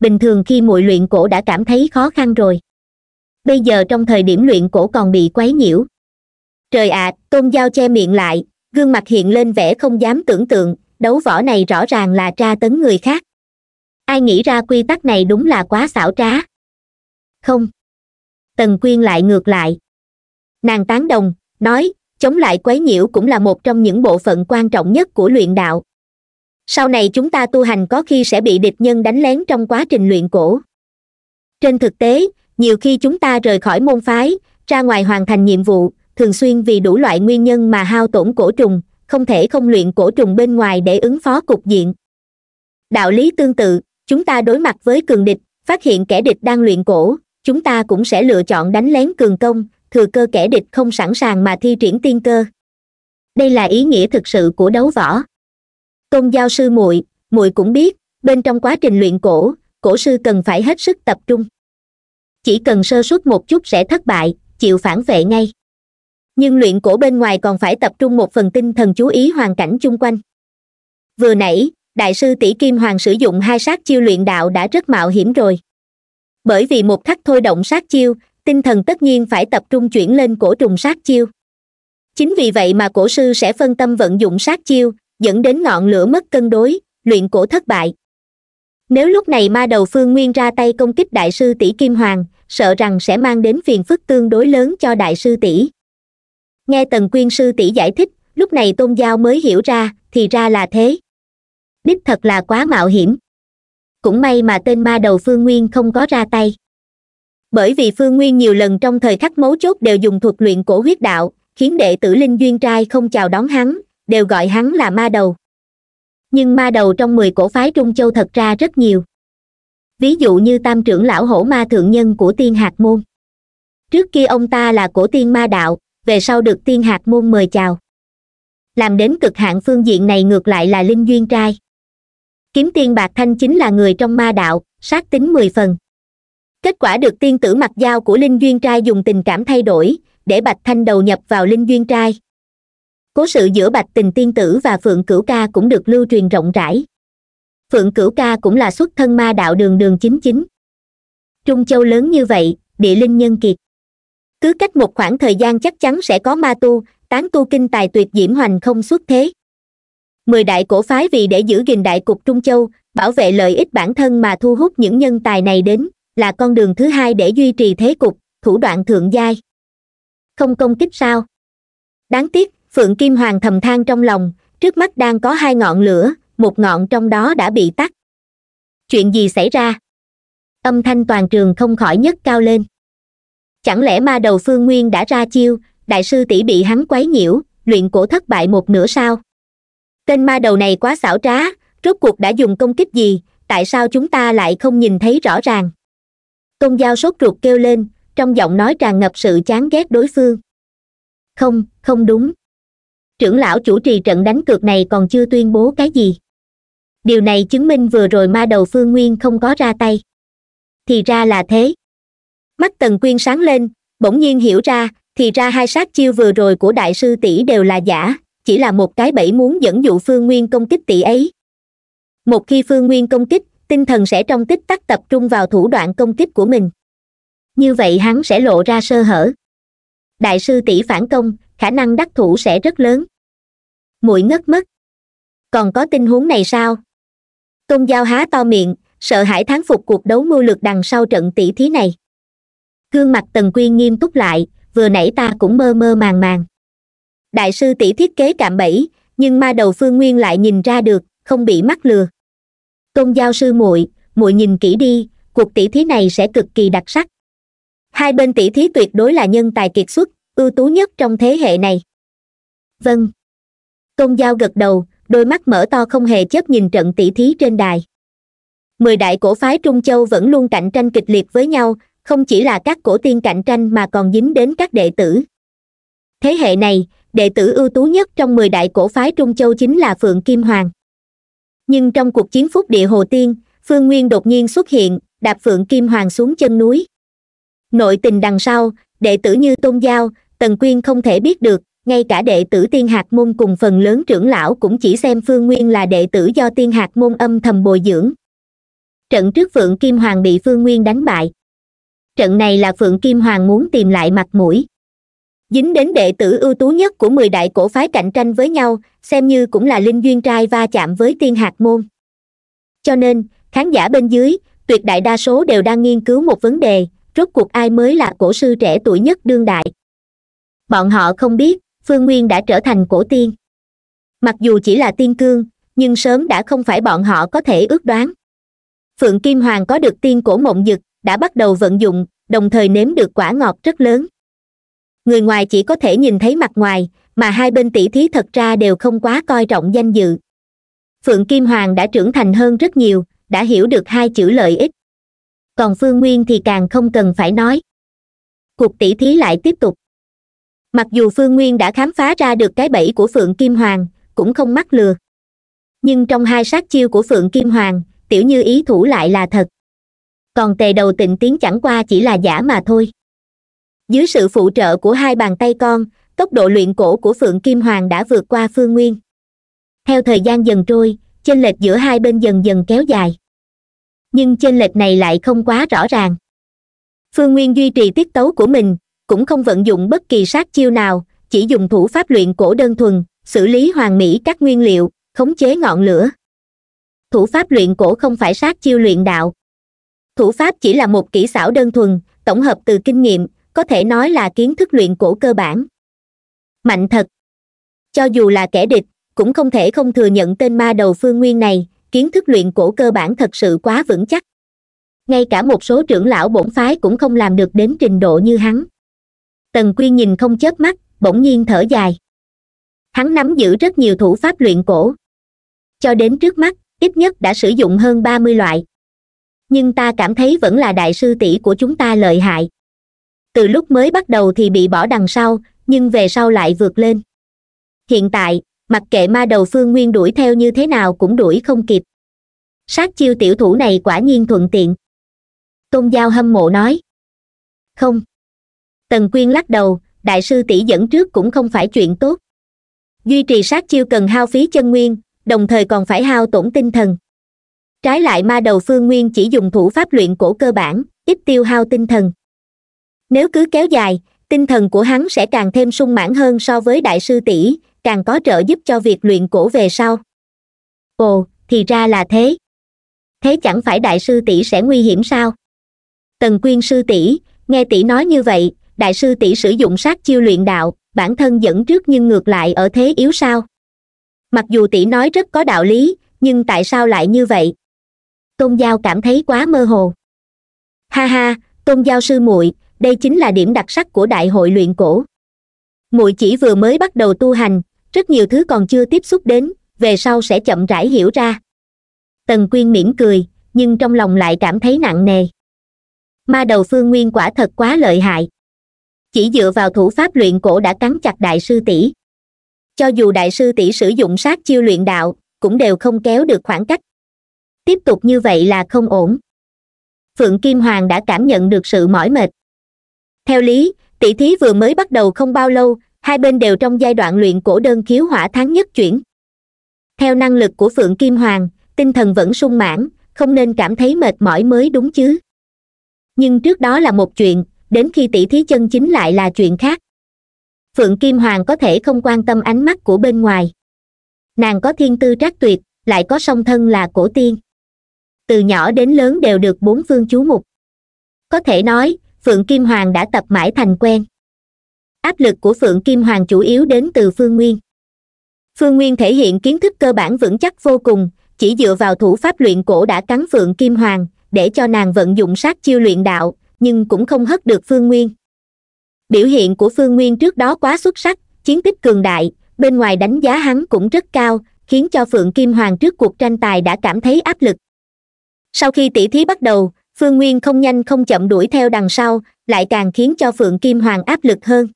bình thường khi muội luyện cổ đã cảm thấy khó khăn rồi bây giờ trong thời điểm luyện cổ còn bị quấy nhiễu trời ạ à, tôn dao che miệng lại gương mặt hiện lên vẻ không dám tưởng tượng đấu võ này rõ ràng là tra tấn người khác ai nghĩ ra quy tắc này đúng là quá xảo trá không tần quyên lại ngược lại nàng tán đồng nói chống lại quấy nhiễu cũng là một trong những bộ phận quan trọng nhất của luyện đạo sau này chúng ta tu hành có khi sẽ bị địch nhân đánh lén trong quá trình luyện cổ trên thực tế nhiều khi chúng ta rời khỏi môn phái ra ngoài hoàn thành nhiệm vụ thường xuyên vì đủ loại nguyên nhân mà hao tổn cổ trùng không thể không luyện cổ trùng bên ngoài để ứng phó cục diện đạo lý tương tự chúng ta đối mặt với cường địch phát hiện kẻ địch đang luyện cổ chúng ta cũng sẽ lựa chọn đánh lén cường công thừa cơ kẻ địch không sẵn sàng mà thi triển tiên cơ đây là ý nghĩa thực sự của đấu võ tôn giao sư muội muội cũng biết bên trong quá trình luyện cổ cổ sư cần phải hết sức tập trung chỉ cần sơ suất một chút sẽ thất bại chịu phản vệ ngay nhưng luyện cổ bên ngoài còn phải tập trung một phần tinh thần chú ý hoàn cảnh chung quanh vừa nãy đại sư tỷ kim hoàng sử dụng hai sát chiêu luyện đạo đã rất mạo hiểm rồi bởi vì một khắc thôi động sát chiêu tinh thần tất nhiên phải tập trung chuyển lên cổ trùng sát chiêu chính vì vậy mà cổ sư sẽ phân tâm vận dụng sát chiêu dẫn đến ngọn lửa mất cân đối luyện cổ thất bại nếu lúc này ma đầu phương nguyên ra tay công kích đại sư tỷ kim hoàng sợ rằng sẽ mang đến phiền phức tương đối lớn cho đại sư tỷ nghe tần quyên sư tỷ giải thích lúc này tôn giao mới hiểu ra thì ra là thế đích thật là quá mạo hiểm cũng may mà tên ma đầu phương nguyên không có ra tay bởi vì phương nguyên nhiều lần trong thời khắc mấu chốt đều dùng thuật luyện cổ huyết đạo khiến đệ tử linh duyên trai không chào đón hắn đều gọi hắn là ma đầu nhưng ma đầu trong mười cổ phái trung châu thật ra rất nhiều ví dụ như tam trưởng lão hổ ma thượng nhân của tiên hạt môn trước kia ông ta là cổ tiên ma đạo về sau được tiên hạt môn mời chào làm đến cực hạn phương diện này ngược lại là linh duyên trai kiếm tiên bạc thanh chính là người trong ma đạo sát tính mười phần kết quả được tiên tử mặt dao của linh duyên trai dùng tình cảm thay đổi để bạch thanh đầu nhập vào linh duyên trai cố sự giữa bạch tình tiên tử và phượng cửu ca cũng được lưu truyền rộng rãi phượng cửu ca cũng là xuất thân ma đạo đường đường chính chính trung châu lớn như vậy địa linh nhân kiệt cứ cách một khoảng thời gian chắc chắn sẽ có ma tu tán tu kinh tài tuyệt diễm hoành không xuất thế mười đại cổ phái vì để giữ gìn đại cục trung châu bảo vệ lợi ích bản thân mà thu hút những nhân tài này đến là con đường thứ hai để duy trì thế cục thủ đoạn thượng giai không công kích sao đáng tiếc phượng kim hoàng thầm than trong lòng trước mắt đang có hai ngọn lửa một ngọn trong đó đã bị tắt chuyện gì xảy ra âm thanh toàn trường không khỏi nhất cao lên chẳng lẽ ma đầu phương nguyên đã ra chiêu đại sư tỷ bị hắn quấy nhiễu luyện cổ thất bại một nửa sao tên ma đầu này quá xảo trá rốt cuộc đã dùng công kích gì tại sao chúng ta lại không nhìn thấy rõ ràng tôn giao sốt ruột kêu lên trong giọng nói tràn ngập sự chán ghét đối phương không không đúng trưởng lão chủ trì trận đánh cược này còn chưa tuyên bố cái gì điều này chứng minh vừa rồi ma đầu phương nguyên không có ra tay thì ra là thế mắt tần quyên sáng lên bỗng nhiên hiểu ra thì ra hai sát chiêu vừa rồi của đại sư tỷ đều là giả chỉ là một cái bẫy muốn dẫn dụ phương nguyên công kích tỷ ấy một khi phương nguyên công kích tinh thần sẽ trong tích tắc tập trung vào thủ đoạn công kích của mình như vậy hắn sẽ lộ ra sơ hở đại sư tỷ phản công khả năng đắc thủ sẽ rất lớn muội ngất mất còn có tình huống này sao tôn giao há to miệng sợ hãi thán phục cuộc đấu mưu lược đằng sau trận tỷ thí này gương mặt tần quy nghiêm túc lại vừa nãy ta cũng mơ mơ màng màng đại sư tỷ thiết kế cạm bẫy nhưng ma đầu phương nguyên lại nhìn ra được không bị mắc lừa tôn giao sư muội muội nhìn kỹ đi cuộc tỷ thí này sẽ cực kỳ đặc sắc hai bên tỷ thí tuyệt đối là nhân tài kiệt xuất ưu tú nhất trong thế hệ này vâng tôn giao gật đầu đôi mắt mở to không hề chớp nhìn trận tỷ thí trên đài mười đại cổ phái trung châu vẫn luôn cạnh tranh kịch liệt với nhau không chỉ là các cổ tiên cạnh tranh mà còn dính đến các đệ tử thế hệ này đệ tử ưu tú nhất trong mười đại cổ phái trung châu chính là phượng kim hoàng nhưng trong cuộc chiến phúc địa hồ tiên phương nguyên đột nhiên xuất hiện đạp phượng kim hoàng xuống chân núi nội tình đằng sau đệ tử như tôn giao tần quyên không thể biết được ngay cả đệ tử tiên hạt môn cùng phần lớn trưởng lão cũng chỉ xem phương nguyên là đệ tử do tiên hạt môn âm thầm bồi dưỡng trận trước phượng kim hoàng bị phương nguyên đánh bại trận này là phượng kim hoàng muốn tìm lại mặt mũi dính đến đệ tử ưu tú nhất của mười đại cổ phái cạnh tranh với nhau xem như cũng là linh duyên trai va chạm với tiên hạt môn cho nên khán giả bên dưới tuyệt đại đa số đều đang nghiên cứu một vấn đề rốt cuộc ai mới là cổ sư trẻ tuổi nhất đương đại bọn họ không biết phương nguyên đã trở thành cổ tiên mặc dù chỉ là tiên cương nhưng sớm đã không phải bọn họ có thể ước đoán phượng kim hoàng có được tiên cổ mộng dực đã bắt đầu vận dụng đồng thời nếm được quả ngọt rất lớn người ngoài chỉ có thể nhìn thấy mặt ngoài mà hai bên tỷ thí thật ra đều không quá coi trọng danh dự phượng kim hoàng đã trưởng thành hơn rất nhiều đã hiểu được hai chữ lợi ích còn phương nguyên thì càng không cần phải nói cuộc tỷ thí lại tiếp tục mặc dù phương nguyên đã khám phá ra được cái bẫy của phượng kim hoàng cũng không mắc lừa nhưng trong hai sát chiêu của phượng kim hoàng tiểu như ý thủ lại là thật còn tề đầu tịnh tiến chẳng qua chỉ là giả mà thôi dưới sự phụ trợ của hai bàn tay con tốc độ luyện cổ của phượng kim hoàng đã vượt qua phương nguyên theo thời gian dần trôi chênh lệch giữa hai bên dần dần kéo dài nhưng chênh lệch này lại không quá rõ ràng phương nguyên duy trì tiết tấu của mình cũng không vận dụng bất kỳ sát chiêu nào chỉ dùng thủ pháp luyện cổ đơn thuần xử lý hoàn mỹ các nguyên liệu khống chế ngọn lửa thủ pháp luyện cổ không phải sát chiêu luyện đạo thủ pháp chỉ là một kỹ xảo đơn thuần tổng hợp từ kinh nghiệm có thể nói là kiến thức luyện cổ cơ bản mạnh thật cho dù là kẻ địch cũng không thể không thừa nhận tên ma đầu phương nguyên này kiến thức luyện cổ cơ bản thật sự quá vững chắc ngay cả một số trưởng lão bổn phái cũng không làm được đến trình độ như hắn tần quyên nhìn không chớp mắt bỗng nhiên thở dài hắn nắm giữ rất nhiều thủ pháp luyện cổ cho đến trước mắt ít nhất đã sử dụng hơn ba mươi loại nhưng ta cảm thấy vẫn là đại sư tỷ của chúng ta lợi hại từ lúc mới bắt đầu thì bị bỏ đằng sau nhưng về sau lại vượt lên hiện tại mặc kệ ma đầu phương nguyên đuổi theo như thế nào cũng đuổi không kịp sát chiêu tiểu thủ này quả nhiên thuận tiện tôn giao hâm mộ nói không tần quyên lắc đầu đại sư tỷ dẫn trước cũng không phải chuyện tốt duy trì sát chiêu cần hao phí chân nguyên đồng thời còn phải hao tổn tinh thần trái lại ma đầu phương nguyên chỉ dùng thủ pháp luyện cổ cơ bản ít tiêu hao tinh thần nếu cứ kéo dài tinh thần của hắn sẽ càng thêm sung mãn hơn so với đại sư tỷ càng có trợ giúp cho việc luyện cổ về sau ồ thì ra là thế thế chẳng phải đại sư tỷ sẽ nguy hiểm sao tần quyên sư tỷ nghe tỷ nói như vậy đại sư tỷ sử dụng sát chiêu luyện đạo bản thân dẫn trước nhưng ngược lại ở thế yếu sao mặc dù tỷ nói rất có đạo lý nhưng tại sao lại như vậy tôn giao cảm thấy quá mơ hồ ha ha tôn giao sư muội đây chính là điểm đặc sắc của đại hội luyện cổ muội chỉ vừa mới bắt đầu tu hành rất nhiều thứ còn chưa tiếp xúc đến về sau sẽ chậm rãi hiểu ra tần quyên mỉm cười nhưng trong lòng lại cảm thấy nặng nề ma đầu phương nguyên quả thật quá lợi hại chỉ dựa vào thủ pháp luyện cổ đã cắn chặt đại sư tỷ cho dù đại sư tỷ sử dụng sát chiêu luyện đạo cũng đều không kéo được khoảng cách tiếp tục như vậy là không ổn phượng kim hoàng đã cảm nhận được sự mỏi mệt theo lý tỷ thí vừa mới bắt đầu không bao lâu hai bên đều trong giai đoạn luyện cổ đơn khiếu hỏa tháng nhất chuyển theo năng lực của phượng kim hoàng tinh thần vẫn sung mãn không nên cảm thấy mệt mỏi mới đúng chứ nhưng trước đó là một chuyện đến khi tỷ thí chân chính lại là chuyện khác phượng kim hoàng có thể không quan tâm ánh mắt của bên ngoài nàng có thiên tư trác tuyệt lại có song thân là cổ tiên từ nhỏ đến lớn đều được bốn phương chú mục có thể nói phượng kim hoàng đã tập mãi thành quen áp lực của phượng kim hoàng chủ yếu đến từ phương nguyên phương nguyên thể hiện kiến thức cơ bản vững chắc vô cùng chỉ dựa vào thủ pháp luyện cổ đã cắn phượng kim hoàng để cho nàng vận dụng sát chiêu luyện đạo nhưng cũng không hất được phương nguyên biểu hiện của phương nguyên trước đó quá xuất sắc chiến tích cường đại bên ngoài đánh giá hắn cũng rất cao khiến cho phượng kim hoàng trước cuộc tranh tài đã cảm thấy áp lực sau khi tỷ thí bắt đầu phương nguyên không nhanh không chậm đuổi theo đằng sau lại càng khiến cho phượng kim hoàng áp lực hơn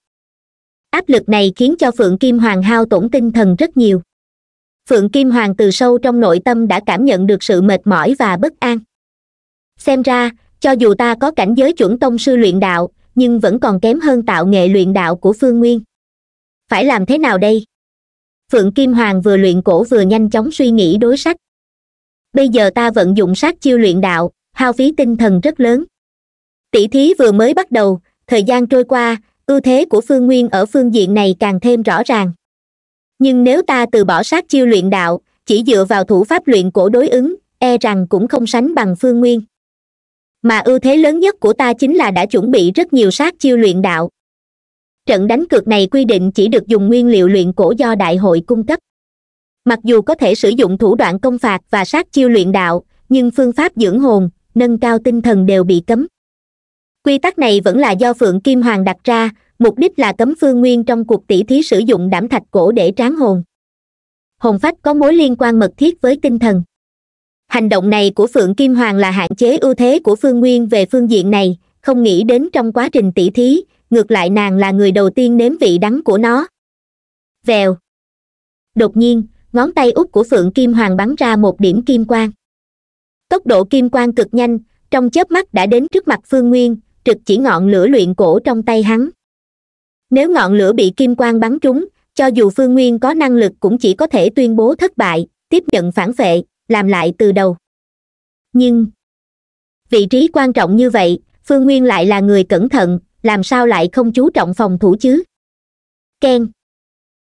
áp lực này khiến cho phượng kim hoàng hao tổn tinh thần rất nhiều phượng kim hoàng từ sâu trong nội tâm đã cảm nhận được sự mệt mỏi và bất an xem ra cho dù ta có cảnh giới chuẩn tông sư luyện đạo nhưng vẫn còn kém hơn tạo nghệ luyện đạo của phương nguyên phải làm thế nào đây phượng kim hoàng vừa luyện cổ vừa nhanh chóng suy nghĩ đối sách bây giờ ta vận dụng sát chiêu luyện đạo hao phí tinh thần rất lớn tỷ thí vừa mới bắt đầu thời gian trôi qua ưu thế của phương nguyên ở phương diện này càng thêm rõ ràng nhưng nếu ta từ bỏ sát chiêu luyện đạo chỉ dựa vào thủ pháp luyện cổ đối ứng e rằng cũng không sánh bằng phương nguyên mà ưu thế lớn nhất của ta chính là đã chuẩn bị rất nhiều sát chiêu luyện đạo trận đánh cược này quy định chỉ được dùng nguyên liệu luyện cổ do đại hội cung cấp mặc dù có thể sử dụng thủ đoạn công phạt và sát chiêu luyện đạo nhưng phương pháp dưỡng hồn nâng cao tinh thần đều bị cấm quy tắc này vẫn là do phượng kim hoàng đặt ra mục đích là cấm phương nguyên trong cuộc tỷ thí sử dụng đảm thạch cổ để tráng hồn hồn phách có mối liên quan mật thiết với tinh thần hành động này của phượng kim hoàng là hạn chế ưu thế của phương nguyên về phương diện này không nghĩ đến trong quá trình tỷ thí ngược lại nàng là người đầu tiên nếm vị đắng của nó vèo đột nhiên ngón tay út của phượng kim hoàng bắn ra một điểm kim quang tốc độ kim quang cực nhanh trong chớp mắt đã đến trước mặt phương nguyên trực chỉ ngọn lửa luyện cổ trong tay hắn nếu ngọn lửa bị kim quang bắn trúng cho dù phương nguyên có năng lực cũng chỉ có thể tuyên bố thất bại tiếp nhận phản vệ làm lại từ đầu nhưng vị trí quan trọng như vậy phương nguyên lại là người cẩn thận làm sao lại không chú trọng phòng thủ chứ keng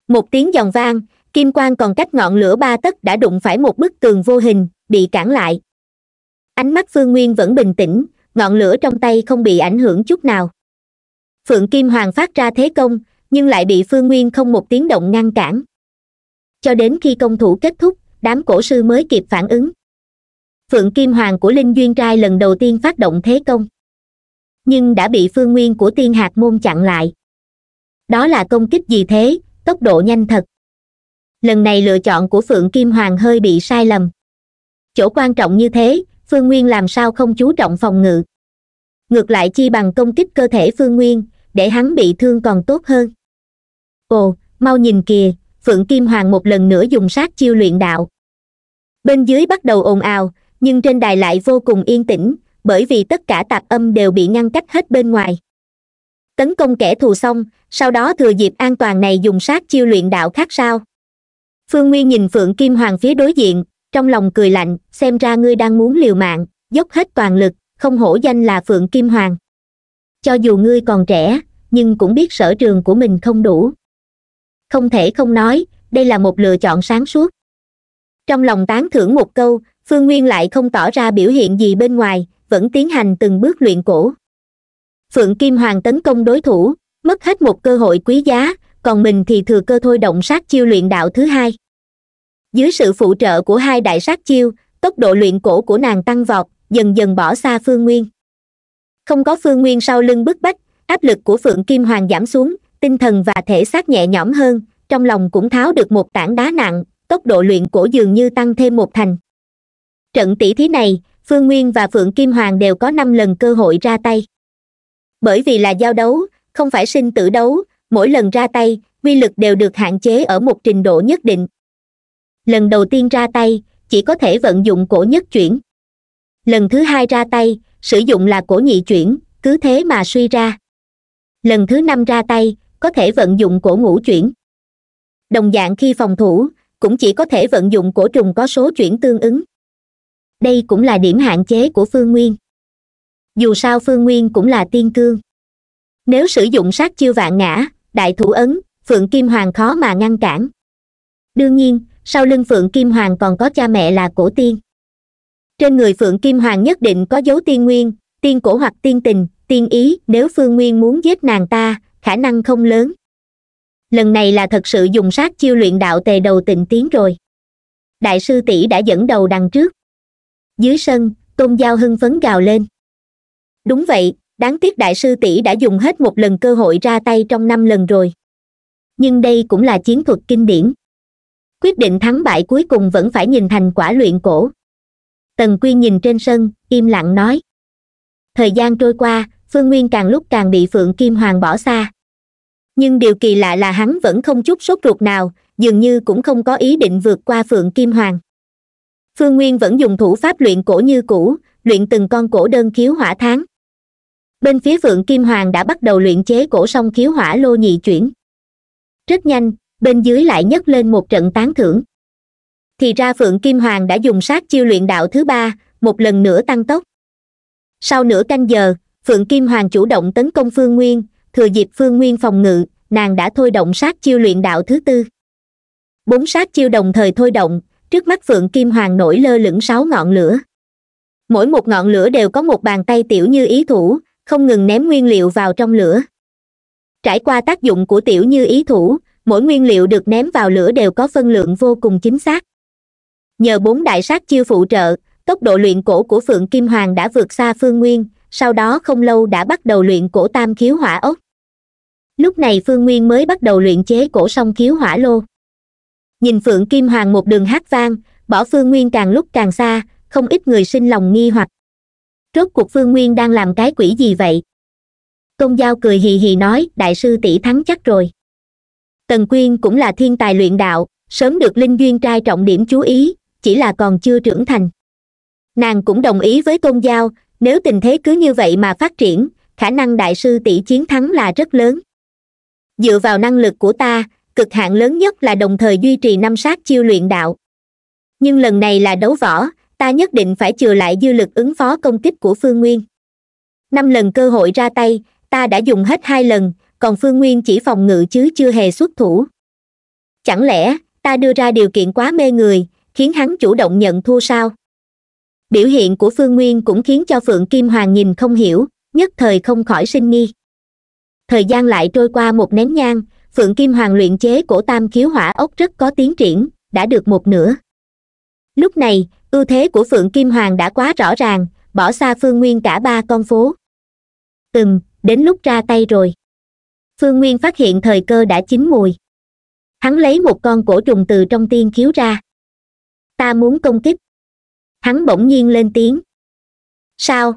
một tiếng giòn vang kim quang còn cách ngọn lửa ba tấc đã đụng phải một bức tường vô hình bị cản lại ánh mắt phương nguyên vẫn bình tĩnh ngọn lửa trong tay không bị ảnh hưởng chút nào phượng kim hoàng phát ra thế công nhưng lại bị phương nguyên không một tiếng động ngăn cản cho đến khi công thủ kết thúc đám cổ sư mới kịp phản ứng phượng kim hoàng của linh duyên trai lần đầu tiên phát động thế công nhưng đã bị phương nguyên của tiên hạt môn chặn lại đó là công kích gì thế tốc độ nhanh thật lần này lựa chọn của phượng kim hoàng hơi bị sai lầm chỗ quan trọng như thế phương nguyên làm sao không chú trọng phòng ngự ngược lại chi bằng công kích cơ thể phương nguyên để hắn bị thương còn tốt hơn ồ mau nhìn kìa phượng kim hoàng một lần nữa dùng sát chiêu luyện đạo bên dưới bắt đầu ồn ào nhưng trên đài lại vô cùng yên tĩnh bởi vì tất cả tạp âm đều bị ngăn cách hết bên ngoài tấn công kẻ thù xong sau đó thừa dịp an toàn này dùng sát chiêu luyện đạo khác sao phương nguyên nhìn phượng kim hoàng phía đối diện trong lòng cười lạnh xem ra ngươi đang muốn liều mạng dốc hết toàn lực không hổ danh là phượng kim hoàng cho dù ngươi còn trẻ nhưng cũng biết sở trường của mình không đủ không thể không nói đây là một lựa chọn sáng suốt trong lòng tán thưởng một câu phương nguyên lại không tỏ ra biểu hiện gì bên ngoài vẫn tiến hành từng bước luyện cổ phượng kim hoàng tấn công đối thủ mất hết một cơ hội quý giá còn mình thì thừa cơ thôi động sát chiêu luyện đạo thứ hai dưới sự phụ trợ của hai đại sát chiêu tốc độ luyện cổ của nàng tăng vọt dần dần bỏ xa phương nguyên không có phương nguyên sau lưng bức bách áp lực của phượng kim hoàng giảm xuống tinh thần và thể xác nhẹ nhõm hơn trong lòng cũng tháo được một tảng đá nặng tốc độ luyện cổ dường như tăng thêm một thành trận tỷ thí này phương nguyên và phượng kim hoàng đều có năm lần cơ hội ra tay bởi vì là giao đấu không phải sinh tử đấu mỗi lần ra tay quy lực đều được hạn chế ở một trình độ nhất định lần đầu tiên ra tay chỉ có thể vận dụng cổ nhất chuyển lần thứ hai ra tay sử dụng là cổ nhị chuyển cứ thế mà suy ra lần thứ năm ra tay có thể vận dụng cổ ngũ chuyển đồng dạng khi phòng thủ cũng chỉ có thể vận dụng cổ trùng có số chuyển tương ứng đây cũng là điểm hạn chế của phương nguyên dù sao phương nguyên cũng là tiên cương nếu sử dụng sát chiêu vạn ngã đại thủ ấn phượng kim hoàng khó mà ngăn cản đương nhiên sau lưng phượng kim hoàng còn có cha mẹ là cổ tiên trên người phượng kim hoàng nhất định có dấu tiên nguyên tiên cổ hoặc tiên tình tiên ý nếu phương nguyên muốn giết nàng ta khả năng không lớn lần này là thật sự dùng sát chiêu luyện đạo tề đầu tịnh tiến rồi đại sư tỷ đã dẫn đầu đằng trước dưới sân tôn giao hưng phấn gào lên đúng vậy đáng tiếc đại sư tỷ đã dùng hết một lần cơ hội ra tay trong năm lần rồi nhưng đây cũng là chiến thuật kinh điển quyết định thắng bại cuối cùng vẫn phải nhìn thành quả luyện cổ tần quyên nhìn trên sân im lặng nói thời gian trôi qua phương nguyên càng lúc càng bị phượng kim hoàng bỏ xa nhưng điều kỳ lạ là hắn vẫn không chút sốt ruột nào dường như cũng không có ý định vượt qua phượng kim hoàng phương nguyên vẫn dùng thủ pháp luyện cổ như cũ luyện từng con cổ đơn khiếu hỏa tháng bên phía phượng kim hoàng đã bắt đầu luyện chế cổ song khiếu hỏa lô nhị chuyển rất nhanh bên dưới lại nhấc lên một trận tán thưởng thì ra phượng kim hoàng đã dùng sát chiêu luyện đạo thứ ba một lần nữa tăng tốc sau nửa canh giờ phượng kim hoàng chủ động tấn công phương nguyên thừa dịp phương nguyên phòng ngự nàng đã thôi động sát chiêu luyện đạo thứ tư bốn sát chiêu đồng thời thôi động trước mắt phượng kim hoàng nổi lơ lửng sáu ngọn lửa mỗi một ngọn lửa đều có một bàn tay tiểu như ý thủ không ngừng ném nguyên liệu vào trong lửa trải qua tác dụng của tiểu như ý thủ mỗi nguyên liệu được ném vào lửa đều có phân lượng vô cùng chính xác nhờ bốn đại sát chiêu phụ trợ tốc độ luyện cổ của phượng kim hoàng đã vượt xa phương nguyên sau đó không lâu đã bắt đầu luyện cổ tam khiếu hỏa ốc lúc này phương nguyên mới bắt đầu luyện chế cổ song khiếu hỏa lô nhìn phượng kim hoàng một đường hát vang bỏ phương nguyên càng lúc càng xa không ít người sinh lòng nghi hoặc rốt cuộc phương nguyên đang làm cái quỷ gì vậy tôn giao cười hì hì nói đại sư tỷ thắng chắc rồi tần quyên cũng là thiên tài luyện đạo sớm được linh duyên trai trọng điểm chú ý chỉ là còn chưa trưởng thành nàng cũng đồng ý với tôn giao nếu tình thế cứ như vậy mà phát triển khả năng đại sư tỷ chiến thắng là rất lớn dựa vào năng lực của ta cực hạn lớn nhất là đồng thời duy trì năm sát chiêu luyện đạo nhưng lần này là đấu võ ta nhất định phải chừa lại dư lực ứng phó công kích của phương nguyên năm lần cơ hội ra tay ta đã dùng hết hai lần còn phương nguyên chỉ phòng ngự chứ chưa hề xuất thủ chẳng lẽ ta đưa ra điều kiện quá mê người khiến hắn chủ động nhận thua sao biểu hiện của phương nguyên cũng khiến cho phượng kim hoàng nhìn không hiểu nhất thời không khỏi sinh nghi thời gian lại trôi qua một nén nhang phượng kim hoàng luyện chế cổ tam khiếu hỏa ốc rất có tiến triển đã được một nửa lúc này ưu thế của phượng kim hoàng đã quá rõ ràng bỏ xa phương nguyên cả ba con phố từng đến lúc ra tay rồi phương nguyên phát hiện thời cơ đã chín mùi hắn lấy một con cổ trùng từ trong tiên khiếu ra ta muốn công kích hắn bỗng nhiên lên tiếng sao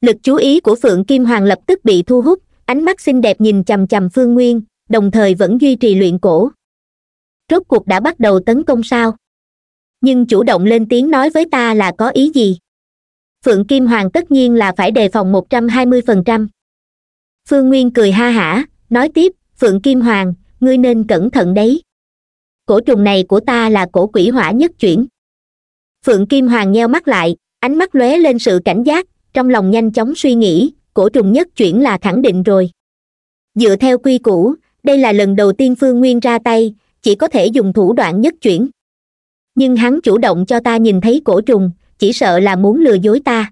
lực chú ý của phượng kim hoàng lập tức bị thu hút ánh mắt xinh đẹp nhìn chằm chằm phương nguyên đồng thời vẫn duy trì luyện cổ rốt cuộc đã bắt đầu tấn công sao nhưng chủ động lên tiếng nói với ta là có ý gì phượng kim hoàng tất nhiên là phải đề phòng một trăm hai mươi phần trăm phương nguyên cười ha hả nói tiếp phượng kim hoàng ngươi nên cẩn thận đấy cổ trùng này của ta là cổ quỷ hỏa nhất chuyển phượng kim hoàng nheo mắt lại ánh mắt lóe lên sự cảnh giác trong lòng nhanh chóng suy nghĩ cổ trùng nhất chuyển là khẳng định rồi dựa theo quy củ đây là lần đầu tiên phương nguyên ra tay chỉ có thể dùng thủ đoạn nhất chuyển nhưng hắn chủ động cho ta nhìn thấy cổ trùng chỉ sợ là muốn lừa dối ta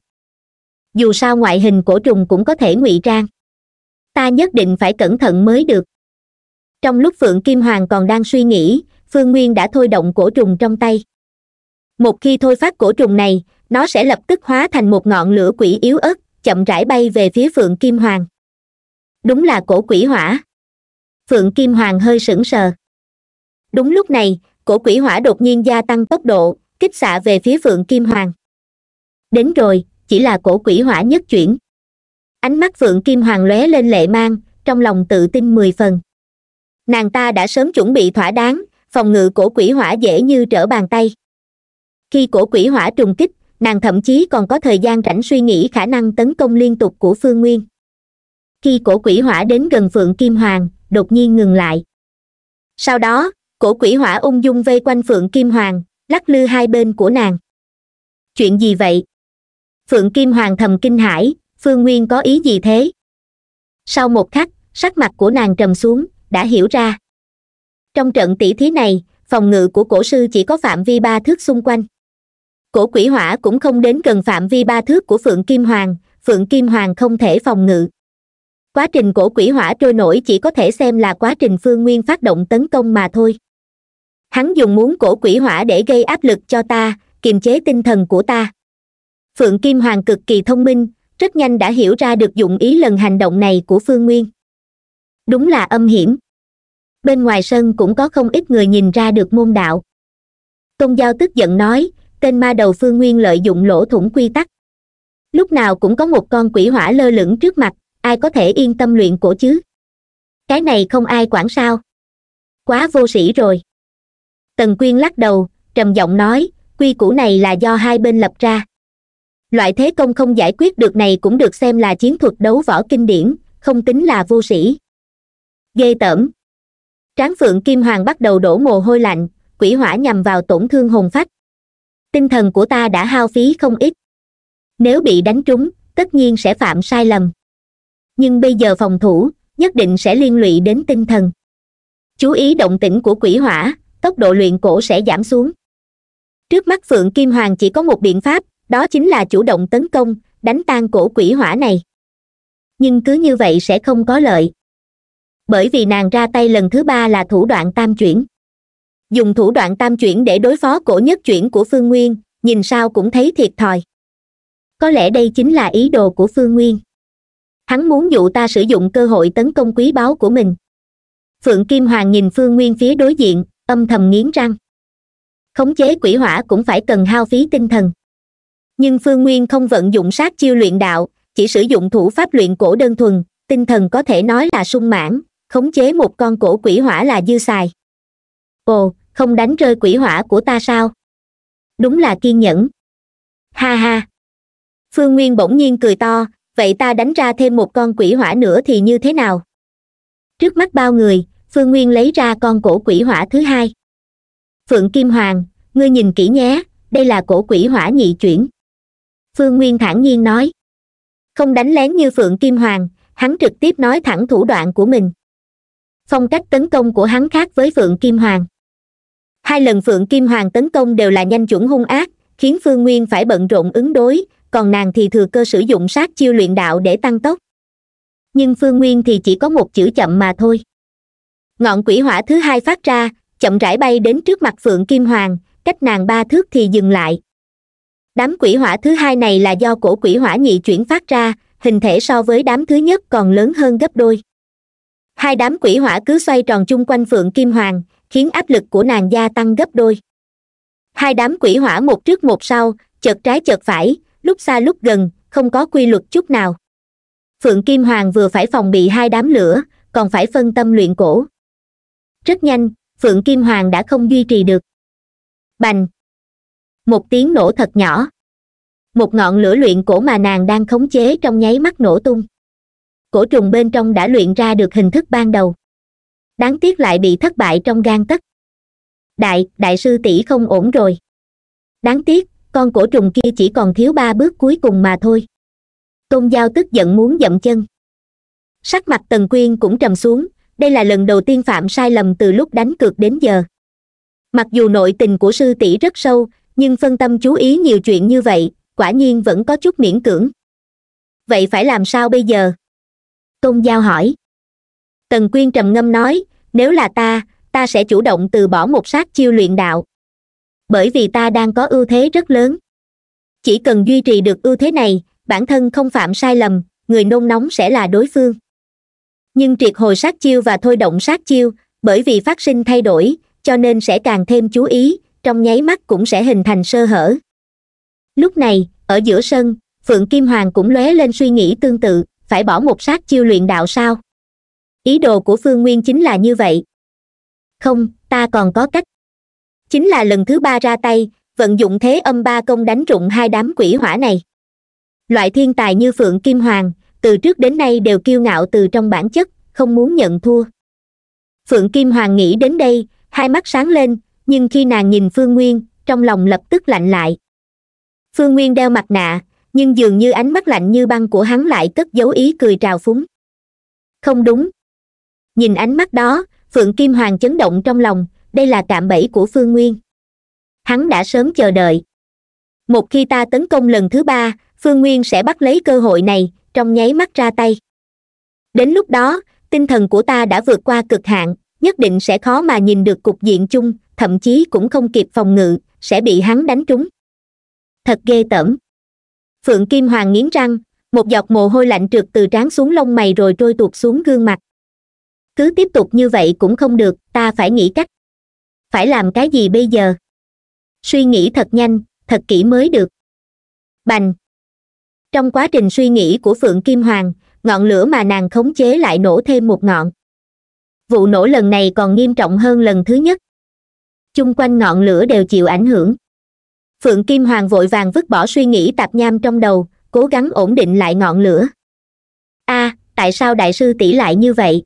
dù sao ngoại hình cổ trùng cũng có thể ngụy trang nhất định phải cẩn thận mới được trong lúc phượng kim hoàng còn đang suy nghĩ phương nguyên đã thôi động cổ trùng trong tay một khi thôi phát cổ trùng này nó sẽ lập tức hóa thành một ngọn lửa quỷ yếu ớt chậm rãi bay về phía phượng kim hoàng đúng là cổ quỷ hỏa phượng kim hoàng hơi sững sờ đúng lúc này cổ quỷ hỏa đột nhiên gia tăng tốc độ kích xạ về phía phượng kim hoàng đến rồi chỉ là cổ quỷ hỏa nhất chuyển ánh mắt phượng kim hoàng lóe lên lệ mang trong lòng tự tin mười phần nàng ta đã sớm chuẩn bị thỏa đáng phòng ngự cổ quỷ hỏa dễ như trở bàn tay khi cổ quỷ hỏa trùng kích nàng thậm chí còn có thời gian rảnh suy nghĩ khả năng tấn công liên tục của phương nguyên khi cổ quỷ hỏa đến gần phượng kim hoàng đột nhiên ngừng lại sau đó cổ quỷ hỏa ung dung vây quanh phượng kim hoàng lắc lư hai bên của nàng chuyện gì vậy phượng kim hoàng thầm kinh hãi phương nguyên có ý gì thế sau một khắc sắc mặt của nàng trầm xuống đã hiểu ra trong trận tỷ thí này phòng ngự của cổ sư chỉ có phạm vi ba thước xung quanh cổ quỷ hỏa cũng không đến gần phạm vi ba thước của phượng kim hoàng phượng kim hoàng không thể phòng ngự quá trình cổ quỷ hỏa trôi nổi chỉ có thể xem là quá trình phương nguyên phát động tấn công mà thôi hắn dùng muốn cổ quỷ hỏa để gây áp lực cho ta kiềm chế tinh thần của ta phượng kim hoàng cực kỳ thông minh rất nhanh đã hiểu ra được dụng ý lần hành động này của phương nguyên đúng là âm hiểm bên ngoài sân cũng có không ít người nhìn ra được môn đạo tôn giao tức giận nói tên ma đầu phương nguyên lợi dụng lỗ thủng quy tắc lúc nào cũng có một con quỷ hỏa lơ lửng trước mặt ai có thể yên tâm luyện cổ chứ cái này không ai quản sao quá vô sĩ rồi tần quyên lắc đầu trầm giọng nói quy củ này là do hai bên lập ra loại thế công không giải quyết được này cũng được xem là chiến thuật đấu võ kinh điển không tính là vô sĩ ghê tởm tráng phượng kim hoàng bắt đầu đổ mồ hôi lạnh quỷ hỏa nhằm vào tổn thương hồn phách tinh thần của ta đã hao phí không ít nếu bị đánh trúng tất nhiên sẽ phạm sai lầm nhưng bây giờ phòng thủ nhất định sẽ liên lụy đến tinh thần chú ý động tĩnh của quỷ hỏa tốc độ luyện cổ sẽ giảm xuống trước mắt phượng kim hoàng chỉ có một biện pháp đó chính là chủ động tấn công đánh tan cổ quỷ hỏa này nhưng cứ như vậy sẽ không có lợi bởi vì nàng ra tay lần thứ ba là thủ đoạn tam chuyển dùng thủ đoạn tam chuyển để đối phó cổ nhất chuyển của phương nguyên nhìn sao cũng thấy thiệt thòi có lẽ đây chính là ý đồ của phương nguyên hắn muốn dụ ta sử dụng cơ hội tấn công quý báu của mình phượng kim hoàng nhìn phương nguyên phía đối diện âm thầm nghiến răng khống chế quỷ hỏa cũng phải cần hao phí tinh thần nhưng phương nguyên không vận dụng sát chiêu luyện đạo chỉ sử dụng thủ pháp luyện cổ đơn thuần tinh thần có thể nói là sung mãn khống chế một con cổ quỷ hỏa là dư xài ồ không đánh rơi quỷ hỏa của ta sao đúng là kiên nhẫn ha ha phương nguyên bỗng nhiên cười to vậy ta đánh ra thêm một con quỷ hỏa nữa thì như thế nào trước mắt bao người phương nguyên lấy ra con cổ quỷ hỏa thứ hai phượng kim hoàng ngươi nhìn kỹ nhé đây là cổ quỷ hỏa nhị chuyển phương nguyên thản nhiên nói không đánh lén như phượng kim hoàng hắn trực tiếp nói thẳng thủ đoạn của mình phong cách tấn công của hắn khác với phượng kim hoàng hai lần phượng kim hoàng tấn công đều là nhanh chuẩn hung ác khiến phương nguyên phải bận rộn ứng đối còn nàng thì thừa cơ sử dụng sát chiêu luyện đạo để tăng tốc nhưng phương nguyên thì chỉ có một chữ chậm mà thôi ngọn quỷ hỏa thứ hai phát ra chậm rãi bay đến trước mặt phượng kim hoàng cách nàng ba thước thì dừng lại đám quỷ hỏa thứ hai này là do cổ quỷ hỏa nhị chuyển phát ra hình thể so với đám thứ nhất còn lớn hơn gấp đôi hai đám quỷ hỏa cứ xoay tròn chung quanh phượng kim hoàng khiến áp lực của nàng gia tăng gấp đôi hai đám quỷ hỏa một trước một sau chợt trái chợt phải lúc xa lúc gần không có quy luật chút nào phượng kim hoàng vừa phải phòng bị hai đám lửa còn phải phân tâm luyện cổ rất nhanh phượng kim hoàng đã không duy trì được bành một tiếng nổ thật nhỏ một ngọn lửa luyện cổ mà nàng đang khống chế trong nháy mắt nổ tung cổ trùng bên trong đã luyện ra được hình thức ban đầu đáng tiếc lại bị thất bại trong gan tất đại đại sư tỷ không ổn rồi đáng tiếc con cổ trùng kia chỉ còn thiếu ba bước cuối cùng mà thôi tôn giao tức giận muốn dậm chân sắc mặt tần quyên cũng trầm xuống đây là lần đầu tiên phạm sai lầm từ lúc đánh cược đến giờ mặc dù nội tình của sư tỷ rất sâu nhưng phân tâm chú ý nhiều chuyện như vậy quả nhiên vẫn có chút miễn cưỡng vậy phải làm sao bây giờ tôn giao hỏi tần quyên trầm ngâm nói nếu là ta ta sẽ chủ động từ bỏ một sát chiêu luyện đạo bởi vì ta đang có ưu thế rất lớn chỉ cần duy trì được ưu thế này bản thân không phạm sai lầm người nôn nóng sẽ là đối phương nhưng triệt hồi sát chiêu và thôi động sát chiêu bởi vì phát sinh thay đổi cho nên sẽ càng thêm chú ý trong nháy mắt cũng sẽ hình thành sơ hở lúc này ở giữa sân phượng kim hoàng cũng lóe lên suy nghĩ tương tự phải bỏ một sát chiêu luyện đạo sao ý đồ của phương nguyên chính là như vậy không ta còn có cách chính là lần thứ ba ra tay vận dụng thế âm ba công đánh rụng hai đám quỷ hỏa này loại thiên tài như phượng kim hoàng từ trước đến nay đều kiêu ngạo từ trong bản chất không muốn nhận thua phượng kim hoàng nghĩ đến đây hai mắt sáng lên nhưng khi nàng nhìn phương nguyên trong lòng lập tức lạnh lại phương nguyên đeo mặt nạ nhưng dường như ánh mắt lạnh như băng của hắn lại cất dấu ý cười trào phúng không đúng nhìn ánh mắt đó phượng kim hoàng chấn động trong lòng đây là cạm bẫy của phương nguyên hắn đã sớm chờ đợi một khi ta tấn công lần thứ ba phương nguyên sẽ bắt lấy cơ hội này trong nháy mắt ra tay đến lúc đó tinh thần của ta đã vượt qua cực hạn nhất định sẽ khó mà nhìn được cục diện chung thậm chí cũng không kịp phòng ngự sẽ bị hắn đánh trúng thật ghê tởm phượng kim hoàng nghiến răng một giọt mồ hôi lạnh trượt từ trán xuống lông mày rồi trôi tuột xuống gương mặt cứ tiếp tục như vậy cũng không được ta phải nghĩ cách phải làm cái gì bây giờ suy nghĩ thật nhanh thật kỹ mới được bành trong quá trình suy nghĩ của phượng kim hoàng ngọn lửa mà nàng khống chế lại nổ thêm một ngọn vụ nổ lần này còn nghiêm trọng hơn lần thứ nhất chung quanh ngọn lửa đều chịu ảnh hưởng phượng kim hoàng vội vàng vứt bỏ suy nghĩ tạp nham trong đầu cố gắng ổn định lại ngọn lửa a à, tại sao đại sư tỷ lại như vậy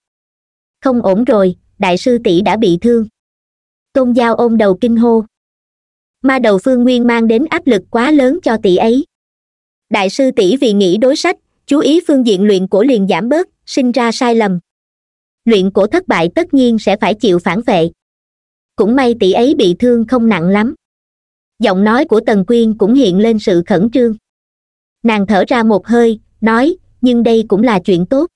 không ổn rồi đại sư tỷ đã bị thương tôn giao ôm đầu kinh hô ma đầu phương nguyên mang đến áp lực quá lớn cho tỷ ấy đại sư tỷ vì nghĩ đối sách chú ý phương diện luyện cổ liền giảm bớt sinh ra sai lầm luyện cổ thất bại tất nhiên sẽ phải chịu phản vệ cũng may tỷ ấy bị thương không nặng lắm giọng nói của tần quyên cũng hiện lên sự khẩn trương nàng thở ra một hơi nói nhưng đây cũng là chuyện tốt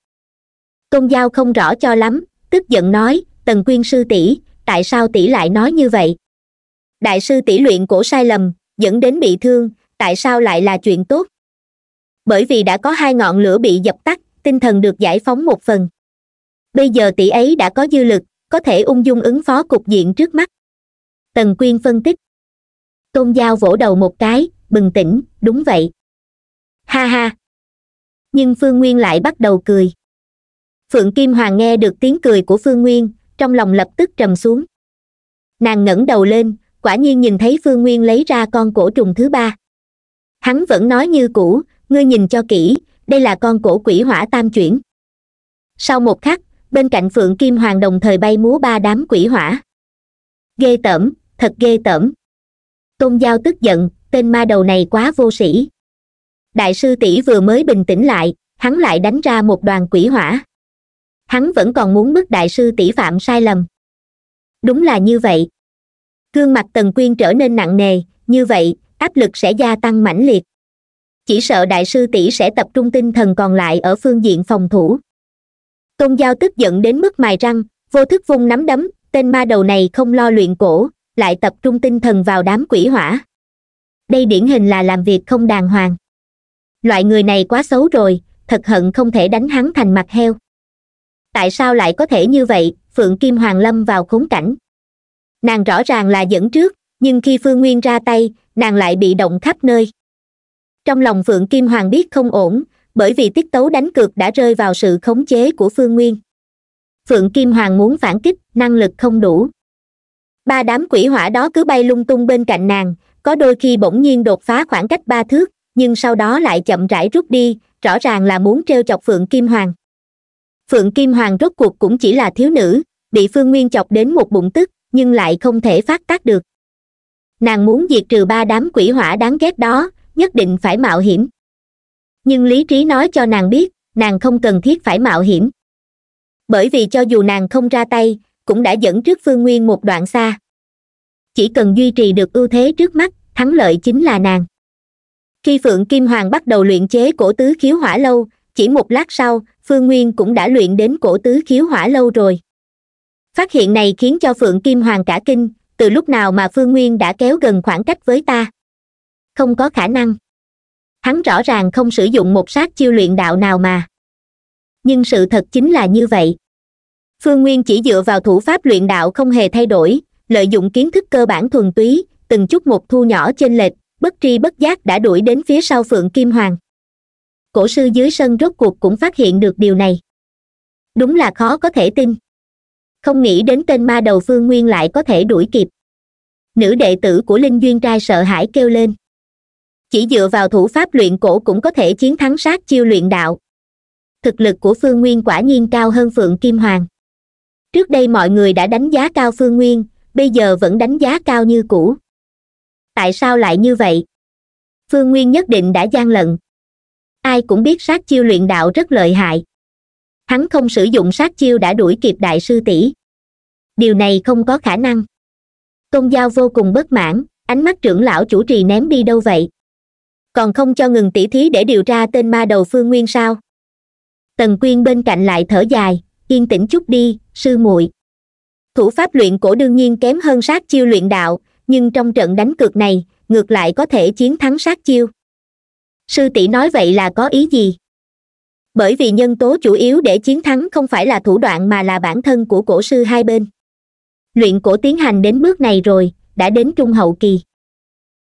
công giao không rõ cho lắm tức giận nói tần quyên sư tỷ tại sao tỷ lại nói như vậy đại sư tỷ luyện cổ sai lầm dẫn đến bị thương tại sao lại là chuyện tốt bởi vì đã có hai ngọn lửa bị dập tắt tinh thần được giải phóng một phần bây giờ tỷ ấy đã có dư lực có thể ung dung ứng phó cục diện trước mắt tần quyên phân tích tôn giao vỗ đầu một cái bừng tỉnh đúng vậy ha ha nhưng phương nguyên lại bắt đầu cười phượng kim hoàng nghe được tiếng cười của phương nguyên trong lòng lập tức trầm xuống nàng ngẩng đầu lên quả nhiên nhìn thấy phương nguyên lấy ra con cổ trùng thứ ba hắn vẫn nói như cũ ngươi nhìn cho kỹ đây là con cổ quỷ hỏa tam chuyển sau một khắc bên cạnh phượng kim hoàng đồng thời bay múa ba đám quỷ hỏa ghê tởm thật ghê tởm tôn giao tức giận tên ma đầu này quá vô sĩ đại sư tỷ vừa mới bình tĩnh lại hắn lại đánh ra một đoàn quỷ hỏa hắn vẫn còn muốn bức đại sư tỷ phạm sai lầm đúng là như vậy gương mặt tần quyên trở nên nặng nề như vậy áp lực sẽ gia tăng mãnh liệt chỉ sợ đại sư tỷ sẽ tập trung tinh thần còn lại ở phương diện phòng thủ tôn giao tức giận đến mức mài răng vô thức vung nắm đấm tên ma đầu này không lo luyện cổ lại tập trung tinh thần vào đám quỷ hỏa đây điển hình là làm việc không đàng hoàng loại người này quá xấu rồi thật hận không thể đánh hắn thành mặt heo tại sao lại có thể như vậy phượng kim hoàng lâm vào khốn cảnh nàng rõ ràng là dẫn trước nhưng khi phương nguyên ra tay nàng lại bị động khắp nơi trong lòng phượng kim hoàng biết không ổn bởi vì tiết tấu đánh cược đã rơi vào sự khống chế của phương nguyên phượng kim hoàng muốn phản kích năng lực không đủ ba đám quỷ hỏa đó cứ bay lung tung bên cạnh nàng có đôi khi bỗng nhiên đột phá khoảng cách ba thước nhưng sau đó lại chậm rãi rút đi rõ ràng là muốn treo chọc phượng kim hoàng phượng kim hoàng rốt cuộc cũng chỉ là thiếu nữ bị phương nguyên chọc đến một bụng tức nhưng lại không thể phát tác được nàng muốn diệt trừ ba đám quỷ hỏa đáng ghét đó nhất định phải mạo hiểm nhưng lý trí nói cho nàng biết nàng không cần thiết phải mạo hiểm bởi vì cho dù nàng không ra tay cũng đã dẫn trước phương nguyên một đoạn xa chỉ cần duy trì được ưu thế trước mắt thắng lợi chính là nàng khi phượng kim hoàng bắt đầu luyện chế cổ tứ khiếu hỏa lâu chỉ một lát sau phương nguyên cũng đã luyện đến cổ tứ khiếu hỏa lâu rồi phát hiện này khiến cho phượng kim hoàng cả kinh từ lúc nào mà phương nguyên đã kéo gần khoảng cách với ta không có khả năng hắn rõ ràng không sử dụng một sát chiêu luyện đạo nào mà nhưng sự thật chính là như vậy phương nguyên chỉ dựa vào thủ pháp luyện đạo không hề thay đổi lợi dụng kiến thức cơ bản thuần túy từng chút một thu nhỏ trên lệch bất tri bất giác đã đuổi đến phía sau phượng kim hoàng cổ sư dưới sân rốt cuộc cũng phát hiện được điều này đúng là khó có thể tin không nghĩ đến tên ma đầu phương nguyên lại có thể đuổi kịp nữ đệ tử của linh duyên trai sợ hãi kêu lên chỉ dựa vào thủ pháp luyện cổ cũng có thể chiến thắng sát chiêu luyện đạo thực lực của phương nguyên quả nhiên cao hơn phượng kim hoàng trước đây mọi người đã đánh giá cao phương nguyên bây giờ vẫn đánh giá cao như cũ tại sao lại như vậy phương nguyên nhất định đã gian lận ai cũng biết sát chiêu luyện đạo rất lợi hại hắn không sử dụng sát chiêu đã đuổi kịp đại sư tỷ điều này không có khả năng công giao vô cùng bất mãn ánh mắt trưởng lão chủ trì ném đi đâu vậy còn không cho ngừng tỉ thí để điều tra tên ma đầu phương nguyên sao tần quyên bên cạnh lại thở dài yên tĩnh chút đi sư muội thủ pháp luyện cổ đương nhiên kém hơn sát chiêu luyện đạo nhưng trong trận đánh cược này ngược lại có thể chiến thắng sát chiêu sư tỷ nói vậy là có ý gì bởi vì nhân tố chủ yếu để chiến thắng không phải là thủ đoạn mà là bản thân của cổ sư hai bên luyện cổ tiến hành đến bước này rồi đã đến trung hậu kỳ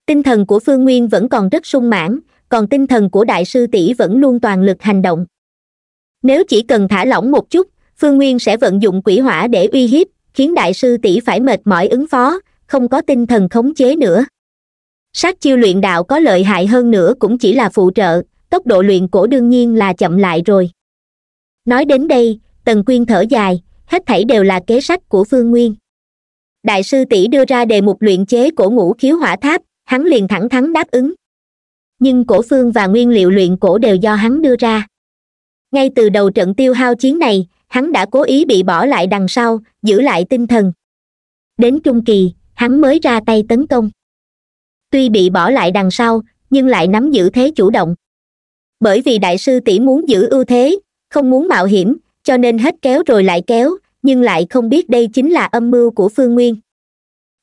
tinh thần của phương nguyên vẫn còn rất sung mãn còn tinh thần của đại sư tỷ vẫn luôn toàn lực hành động nếu chỉ cần thả lỏng một chút phương nguyên sẽ vận dụng quỷ hỏa để uy hiếp khiến đại sư tỷ phải mệt mỏi ứng phó không có tinh thần khống chế nữa sát chiêu luyện đạo có lợi hại hơn nữa cũng chỉ là phụ trợ tốc độ luyện cổ đương nhiên là chậm lại rồi nói đến đây tần quyên thở dài hết thảy đều là kế sách của phương nguyên đại sư tỷ đưa ra đề mục luyện chế cổ ngũ khiếu hỏa tháp hắn liền thẳng thắn đáp ứng nhưng cổ phương và nguyên liệu luyện cổ đều do hắn đưa ra ngay từ đầu trận tiêu hao chiến này hắn đã cố ý bị bỏ lại đằng sau giữ lại tinh thần đến trung kỳ hắn mới ra tay tấn công tuy bị bỏ lại đằng sau nhưng lại nắm giữ thế chủ động bởi vì đại sư tỷ muốn giữ ưu thế không muốn mạo hiểm cho nên hết kéo rồi lại kéo nhưng lại không biết đây chính là âm mưu của phương nguyên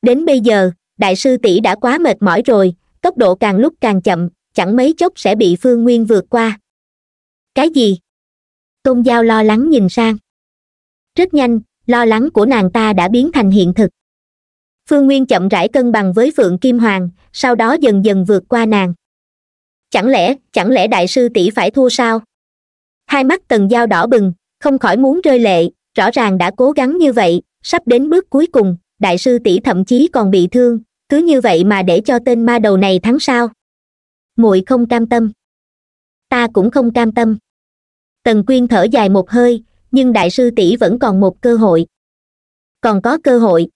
đến bây giờ đại sư tỷ đã quá mệt mỏi rồi tốc độ càng lúc càng chậm chẳng mấy chốc sẽ bị phương nguyên vượt qua cái gì tôn giao lo lắng nhìn sang rất nhanh lo lắng của nàng ta đã biến thành hiện thực phương nguyên chậm rãi cân bằng với phượng kim hoàng sau đó dần dần vượt qua nàng chẳng lẽ chẳng lẽ đại sư tỷ phải thua sao hai mắt tần giao đỏ bừng không khỏi muốn rơi lệ rõ ràng đã cố gắng như vậy sắp đến bước cuối cùng đại sư tỷ thậm chí còn bị thương cứ như vậy mà để cho tên ma đầu này thắng sao muội không cam tâm ta cũng không cam tâm tần quyên thở dài một hơi nhưng đại sư tỷ vẫn còn một cơ hội còn có cơ hội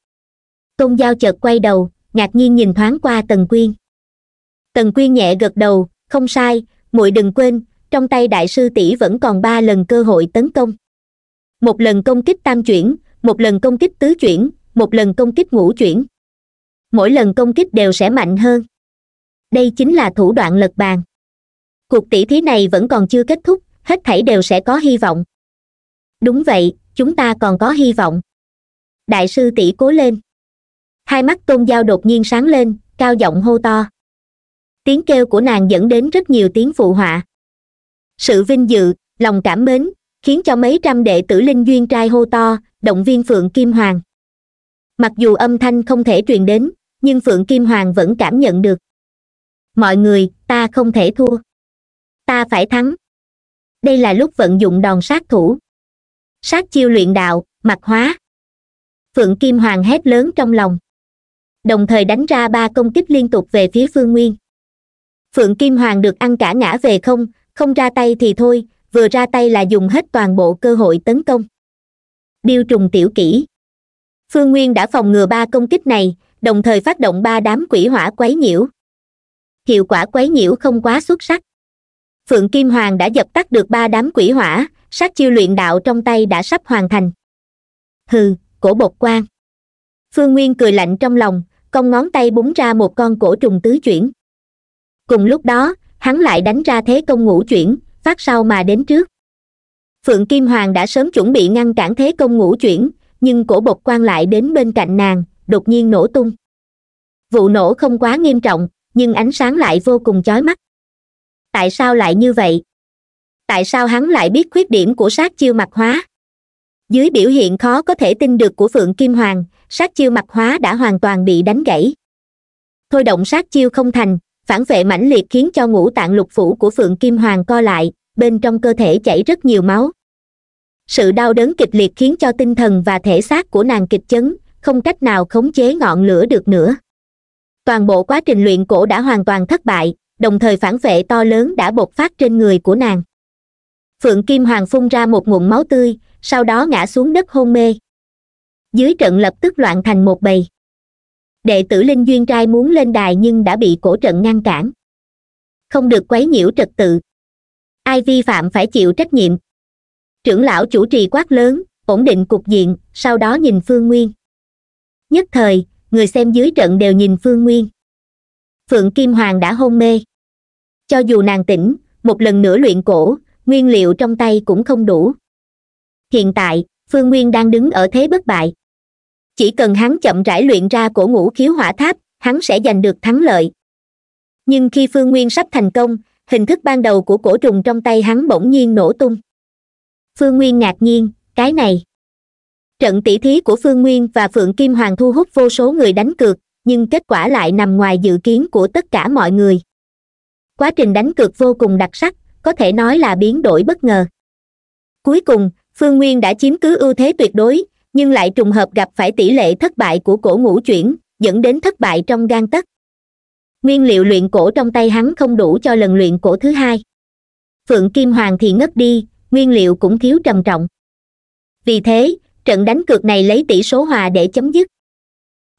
tôn giao chợt quay đầu ngạc nhiên nhìn thoáng qua tần quyên tần quyên nhẹ gật đầu không sai muội đừng quên trong tay đại sư tỷ vẫn còn ba lần cơ hội tấn công một lần công kích tam chuyển một lần công kích tứ chuyển một lần công kích ngũ chuyển mỗi lần công kích đều sẽ mạnh hơn đây chính là thủ đoạn lật bàn cuộc tỉ thí này vẫn còn chưa kết thúc hết thảy đều sẽ có hy vọng đúng vậy chúng ta còn có hy vọng đại sư tỷ cố lên hai mắt tôn giao đột nhiên sáng lên cao giọng hô to tiếng kêu của nàng dẫn đến rất nhiều tiếng phụ họa sự vinh dự lòng cảm mến khiến cho mấy trăm đệ tử linh duyên trai hô to động viên phượng kim hoàng mặc dù âm thanh không thể truyền đến nhưng phượng kim hoàng vẫn cảm nhận được mọi người ta không thể thua ta phải thắng đây là lúc vận dụng đòn sát thủ sát chiêu luyện đạo mặt hóa phượng kim hoàng hét lớn trong lòng đồng thời đánh ra ba công kích liên tục về phía phương nguyên phượng kim hoàng được ăn cả ngã về không không ra tay thì thôi vừa ra tay là dùng hết toàn bộ cơ hội tấn công điêu trùng tiểu kỹ phương nguyên đã phòng ngừa ba công kích này đồng thời phát động ba đám quỷ hỏa quấy nhiễu hiệu quả quấy nhiễu không quá xuất sắc phượng kim hoàng đã dập tắt được ba đám quỷ hỏa sát chiêu luyện đạo trong tay đã sắp hoàn thành hừ cổ bột quang. phương nguyên cười lạnh trong lòng cong ngón tay búng ra một con cổ trùng tứ chuyển cùng lúc đó hắn lại đánh ra thế công ngũ chuyển phát sau mà đến trước phượng kim hoàng đã sớm chuẩn bị ngăn cản thế công ngũ chuyển nhưng cổ bột quan lại đến bên cạnh nàng đột nhiên nổ tung vụ nổ không quá nghiêm trọng nhưng ánh sáng lại vô cùng chói mắt tại sao lại như vậy tại sao hắn lại biết khuyết điểm của sát chiêu mặt hóa dưới biểu hiện khó có thể tin được của phượng kim hoàng sát chiêu mặt hóa đã hoàn toàn bị đánh gãy thôi động sát chiêu không thành phản vệ mãnh liệt khiến cho ngũ tạng lục phủ của phượng kim hoàng co lại bên trong cơ thể chảy rất nhiều máu sự đau đớn kịch liệt khiến cho tinh thần và thể xác của nàng kịch chấn không cách nào khống chế ngọn lửa được nữa toàn bộ quá trình luyện cổ đã hoàn toàn thất bại đồng thời phản vệ to lớn đã bộc phát trên người của nàng phượng kim hoàng phun ra một ngụm máu tươi sau đó ngã xuống đất hôn mê dưới trận lập tức loạn thành một bầy đệ tử linh duyên trai muốn lên đài nhưng đã bị cổ trận ngăn cản không được quấy nhiễu trật tự ai vi phạm phải chịu trách nhiệm trưởng lão chủ trì quát lớn ổn định cục diện sau đó nhìn phương nguyên nhất thời người xem dưới trận đều nhìn phương nguyên phượng kim hoàng đã hôn mê cho dù nàng tỉnh một lần nữa luyện cổ nguyên liệu trong tay cũng không đủ hiện tại phương nguyên đang đứng ở thế bất bại chỉ cần hắn chậm rãi luyện ra cổ ngũ khiếu hỏa tháp hắn sẽ giành được thắng lợi nhưng khi phương nguyên sắp thành công hình thức ban đầu của cổ trùng trong tay hắn bỗng nhiên nổ tung phương nguyên ngạc nhiên cái này trận tỷ thí của phương nguyên và phượng kim hoàng thu hút vô số người đánh cược nhưng kết quả lại nằm ngoài dự kiến của tất cả mọi người quá trình đánh cược vô cùng đặc sắc có thể nói là biến đổi bất ngờ cuối cùng phương nguyên đã chiếm cứ ưu thế tuyệt đối nhưng lại trùng hợp gặp phải tỷ lệ thất bại của cổ ngũ chuyển dẫn đến thất bại trong gan tất nguyên liệu luyện cổ trong tay hắn không đủ cho lần luyện cổ thứ hai phượng kim hoàng thì ngất đi nguyên liệu cũng thiếu trầm trọng vì thế trận đánh cược này lấy tỷ số hòa để chấm dứt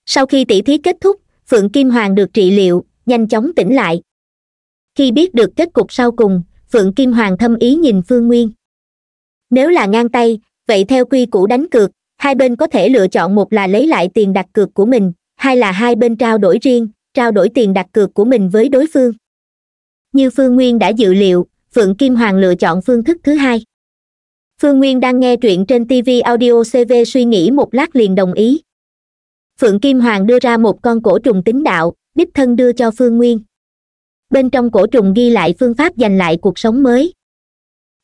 sau khi tỷ thí kết thúc phượng kim hoàng được trị liệu nhanh chóng tỉnh lại khi biết được kết cục sau cùng phượng kim hoàng thâm ý nhìn phương nguyên nếu là ngang tay vậy theo quy củ đánh cược hai bên có thể lựa chọn một là lấy lại tiền đặt cược của mình hai là hai bên trao đổi riêng trao đổi tiền đặt cược của mình với đối phương như phương nguyên đã dự liệu phượng kim hoàng lựa chọn phương thức thứ hai phương nguyên đang nghe truyện trên tv audio cv suy nghĩ một lát liền đồng ý phượng kim hoàng đưa ra một con cổ trùng tính đạo đích thân đưa cho phương nguyên bên trong cổ trùng ghi lại phương pháp giành lại cuộc sống mới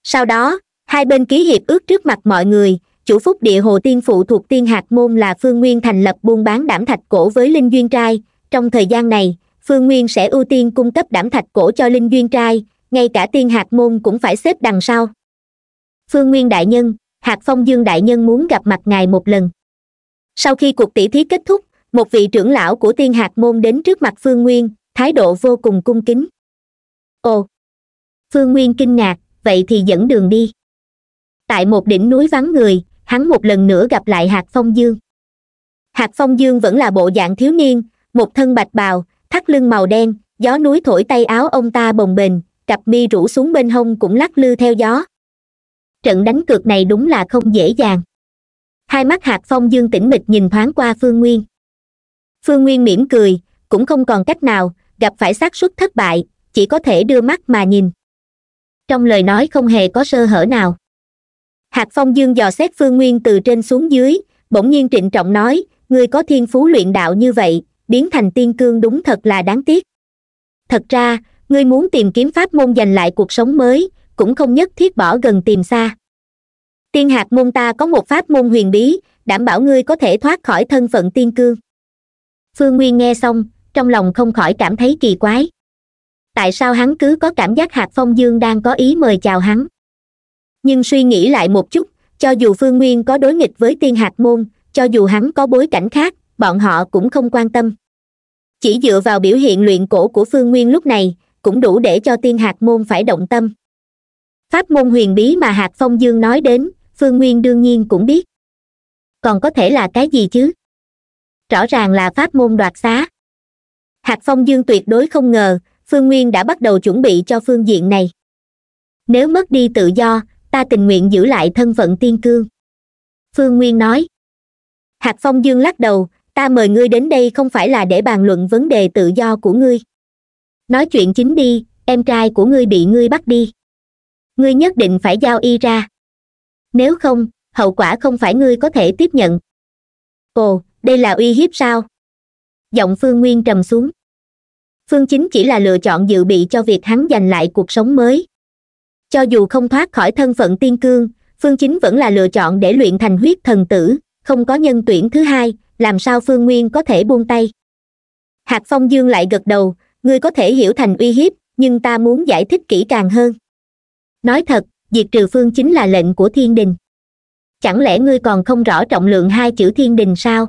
sau đó hai bên ký hiệp ước trước mặt mọi người chủ phúc địa hồ tiên phụ thuộc tiên hạt môn là phương nguyên thành lập buôn bán đảm thạch cổ với linh duyên trai trong thời gian này phương nguyên sẽ ưu tiên cung cấp đảm thạch cổ cho linh duyên trai ngay cả tiên hạt môn cũng phải xếp đằng sau phương nguyên đại nhân hạt phong dương đại nhân muốn gặp mặt ngài một lần sau khi cuộc tỉ thí kết thúc một vị trưởng lão của tiên hạt môn đến trước mặt phương nguyên thái độ vô cùng cung kính ồ phương nguyên kinh ngạc vậy thì dẫn đường đi tại một đỉnh núi vắng người hắn một lần nữa gặp lại hạt phong dương hạt phong dương vẫn là bộ dạng thiếu niên một thân bạch bào thắt lưng màu đen gió núi thổi tay áo ông ta bồng bềnh cặp Mi rủ xuống bên hông cũng lắc lư theo gió trận đánh cược này đúng là không dễ dàng hai mắt hạt phong dương tĩnh mịch nhìn thoáng qua phương nguyên phương nguyên mỉm cười cũng không còn cách nào gặp phải xác suất thất bại chỉ có thể đưa mắt mà nhìn trong lời nói không hề có sơ hở nào Hạc phong dương dò xét phương nguyên từ trên xuống dưới bỗng nhiên trịnh trọng nói người có thiên phú luyện đạo như vậy biến thành tiên cương đúng thật là đáng tiếc thật ra ngươi muốn tìm kiếm pháp môn giành lại cuộc sống mới cũng không nhất thiết bỏ gần tìm xa tiên hạt môn ta có một pháp môn huyền bí đảm bảo ngươi có thể thoát khỏi thân phận tiên cương phương nguyên nghe xong trong lòng không khỏi cảm thấy kỳ quái tại sao hắn cứ có cảm giác hạt phong dương đang có ý mời chào hắn nhưng suy nghĩ lại một chút cho dù phương nguyên có đối nghịch với tiên hạt môn cho dù hắn có bối cảnh khác bọn họ cũng không quan tâm chỉ dựa vào biểu hiện luyện cổ của phương nguyên lúc này cũng đủ để cho tiên hạt môn phải động tâm pháp môn huyền bí mà hạt phong dương nói đến phương nguyên đương nhiên cũng biết còn có thể là cái gì chứ rõ ràng là pháp môn đoạt xá hạt phong dương tuyệt đối không ngờ phương nguyên đã bắt đầu chuẩn bị cho phương diện này nếu mất đi tự do ta tình nguyện giữ lại thân phận tiên cương phương nguyên nói hạt phong dương lắc đầu ta mời ngươi đến đây không phải là để bàn luận vấn đề tự do của ngươi nói chuyện chính đi em trai của ngươi bị ngươi bắt đi ngươi nhất định phải giao y ra nếu không hậu quả không phải ngươi có thể tiếp nhận ồ đây là uy hiếp sao giọng phương nguyên trầm xuống phương chính chỉ là lựa chọn dự bị cho việc hắn giành lại cuộc sống mới cho dù không thoát khỏi thân phận tiên cương phương chính vẫn là lựa chọn để luyện thành huyết thần tử không có nhân tuyển thứ hai làm sao phương nguyên có thể buông tay hạc phong dương lại gật đầu ngươi có thể hiểu thành uy hiếp nhưng ta muốn giải thích kỹ càng hơn nói thật diệt trừ phương chính là lệnh của thiên đình chẳng lẽ ngươi còn không rõ trọng lượng hai chữ thiên đình sao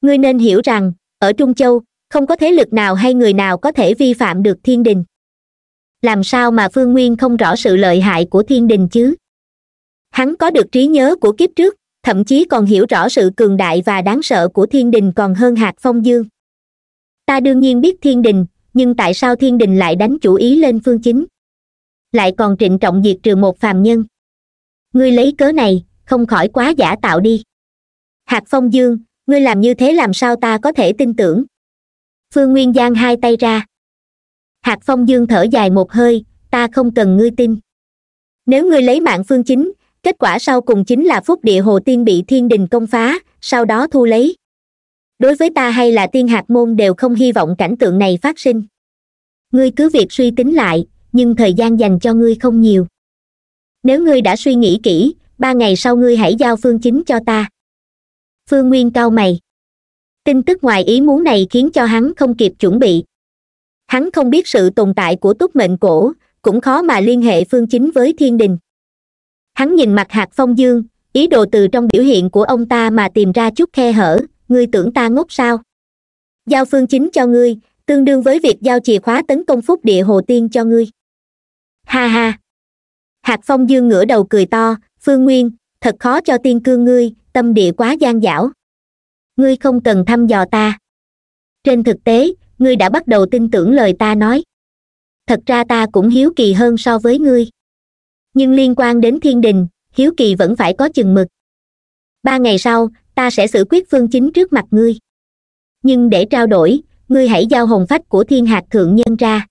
ngươi nên hiểu rằng ở trung châu không có thế lực nào hay người nào có thể vi phạm được thiên đình làm sao mà phương nguyên không rõ sự lợi hại của thiên đình chứ hắn có được trí nhớ của kiếp trước thậm chí còn hiểu rõ sự cường đại và đáng sợ của thiên đình còn hơn hạt phong dương ta đương nhiên biết thiên đình nhưng tại sao thiên đình lại đánh chủ ý lên phương chính lại còn trịnh trọng diệt trừ một phàm nhân ngươi lấy cớ này không khỏi quá giả tạo đi hạc phong dương ngươi làm như thế làm sao ta có thể tin tưởng phương nguyên giang hai tay ra hạc phong dương thở dài một hơi ta không cần ngươi tin nếu ngươi lấy mạng phương chính kết quả sau cùng chính là phúc địa hồ tiên bị thiên đình công phá sau đó thu lấy đối với ta hay là tiên hạt môn đều không hy vọng cảnh tượng này phát sinh ngươi cứ việc suy tính lại nhưng thời gian dành cho ngươi không nhiều nếu ngươi đã suy nghĩ kỹ ba ngày sau ngươi hãy giao phương chính cho ta phương nguyên cau mày tin tức ngoài ý muốn này khiến cho hắn không kịp chuẩn bị hắn không biết sự tồn tại của túc mệnh cổ cũng khó mà liên hệ phương chính với thiên đình hắn nhìn mặt hạt phong dương ý đồ từ trong biểu hiện của ông ta mà tìm ra chút khe hở ngươi tưởng ta ngốc sao giao phương chính cho ngươi tương đương với việc giao chìa khóa tấn công phúc địa hồ tiên cho ngươi ha ha hạc phong dương ngửa đầu cười to phương nguyên thật khó cho tiên cương ngươi tâm địa quá gian dảo ngươi không cần thăm dò ta trên thực tế ngươi đã bắt đầu tin tưởng lời ta nói thật ra ta cũng hiếu kỳ hơn so với ngươi nhưng liên quan đến thiên đình hiếu kỳ vẫn phải có chừng mực ba ngày sau ta sẽ xử quyết phương chính trước mặt ngươi nhưng để trao đổi ngươi hãy giao hồn phách của thiên hạt thượng nhân ra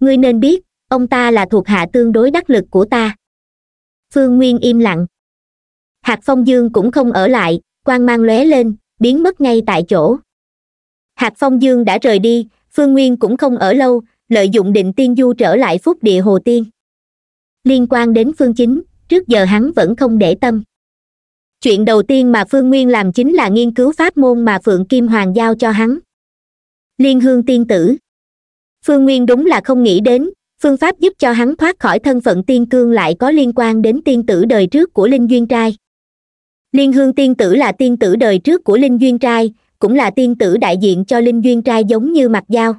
ngươi nên biết ông ta là thuộc hạ tương đối đắc lực của ta phương nguyên im lặng hạt phong dương cũng không ở lại quang mang lóe lên biến mất ngay tại chỗ hạt phong dương đã rời đi phương nguyên cũng không ở lâu lợi dụng định tiên du trở lại phúc địa hồ tiên liên quan đến phương chính trước giờ hắn vẫn không để tâm chuyện đầu tiên mà phương nguyên làm chính là nghiên cứu pháp môn mà phượng kim hoàng giao cho hắn liên hương tiên tử phương nguyên đúng là không nghĩ đến phương pháp giúp cho hắn thoát khỏi thân phận tiên cương lại có liên quan đến tiên tử đời trước của linh duyên trai liên hương tiên tử là tiên tử đời trước của linh duyên trai cũng là tiên tử đại diện cho linh duyên trai giống như mặt dao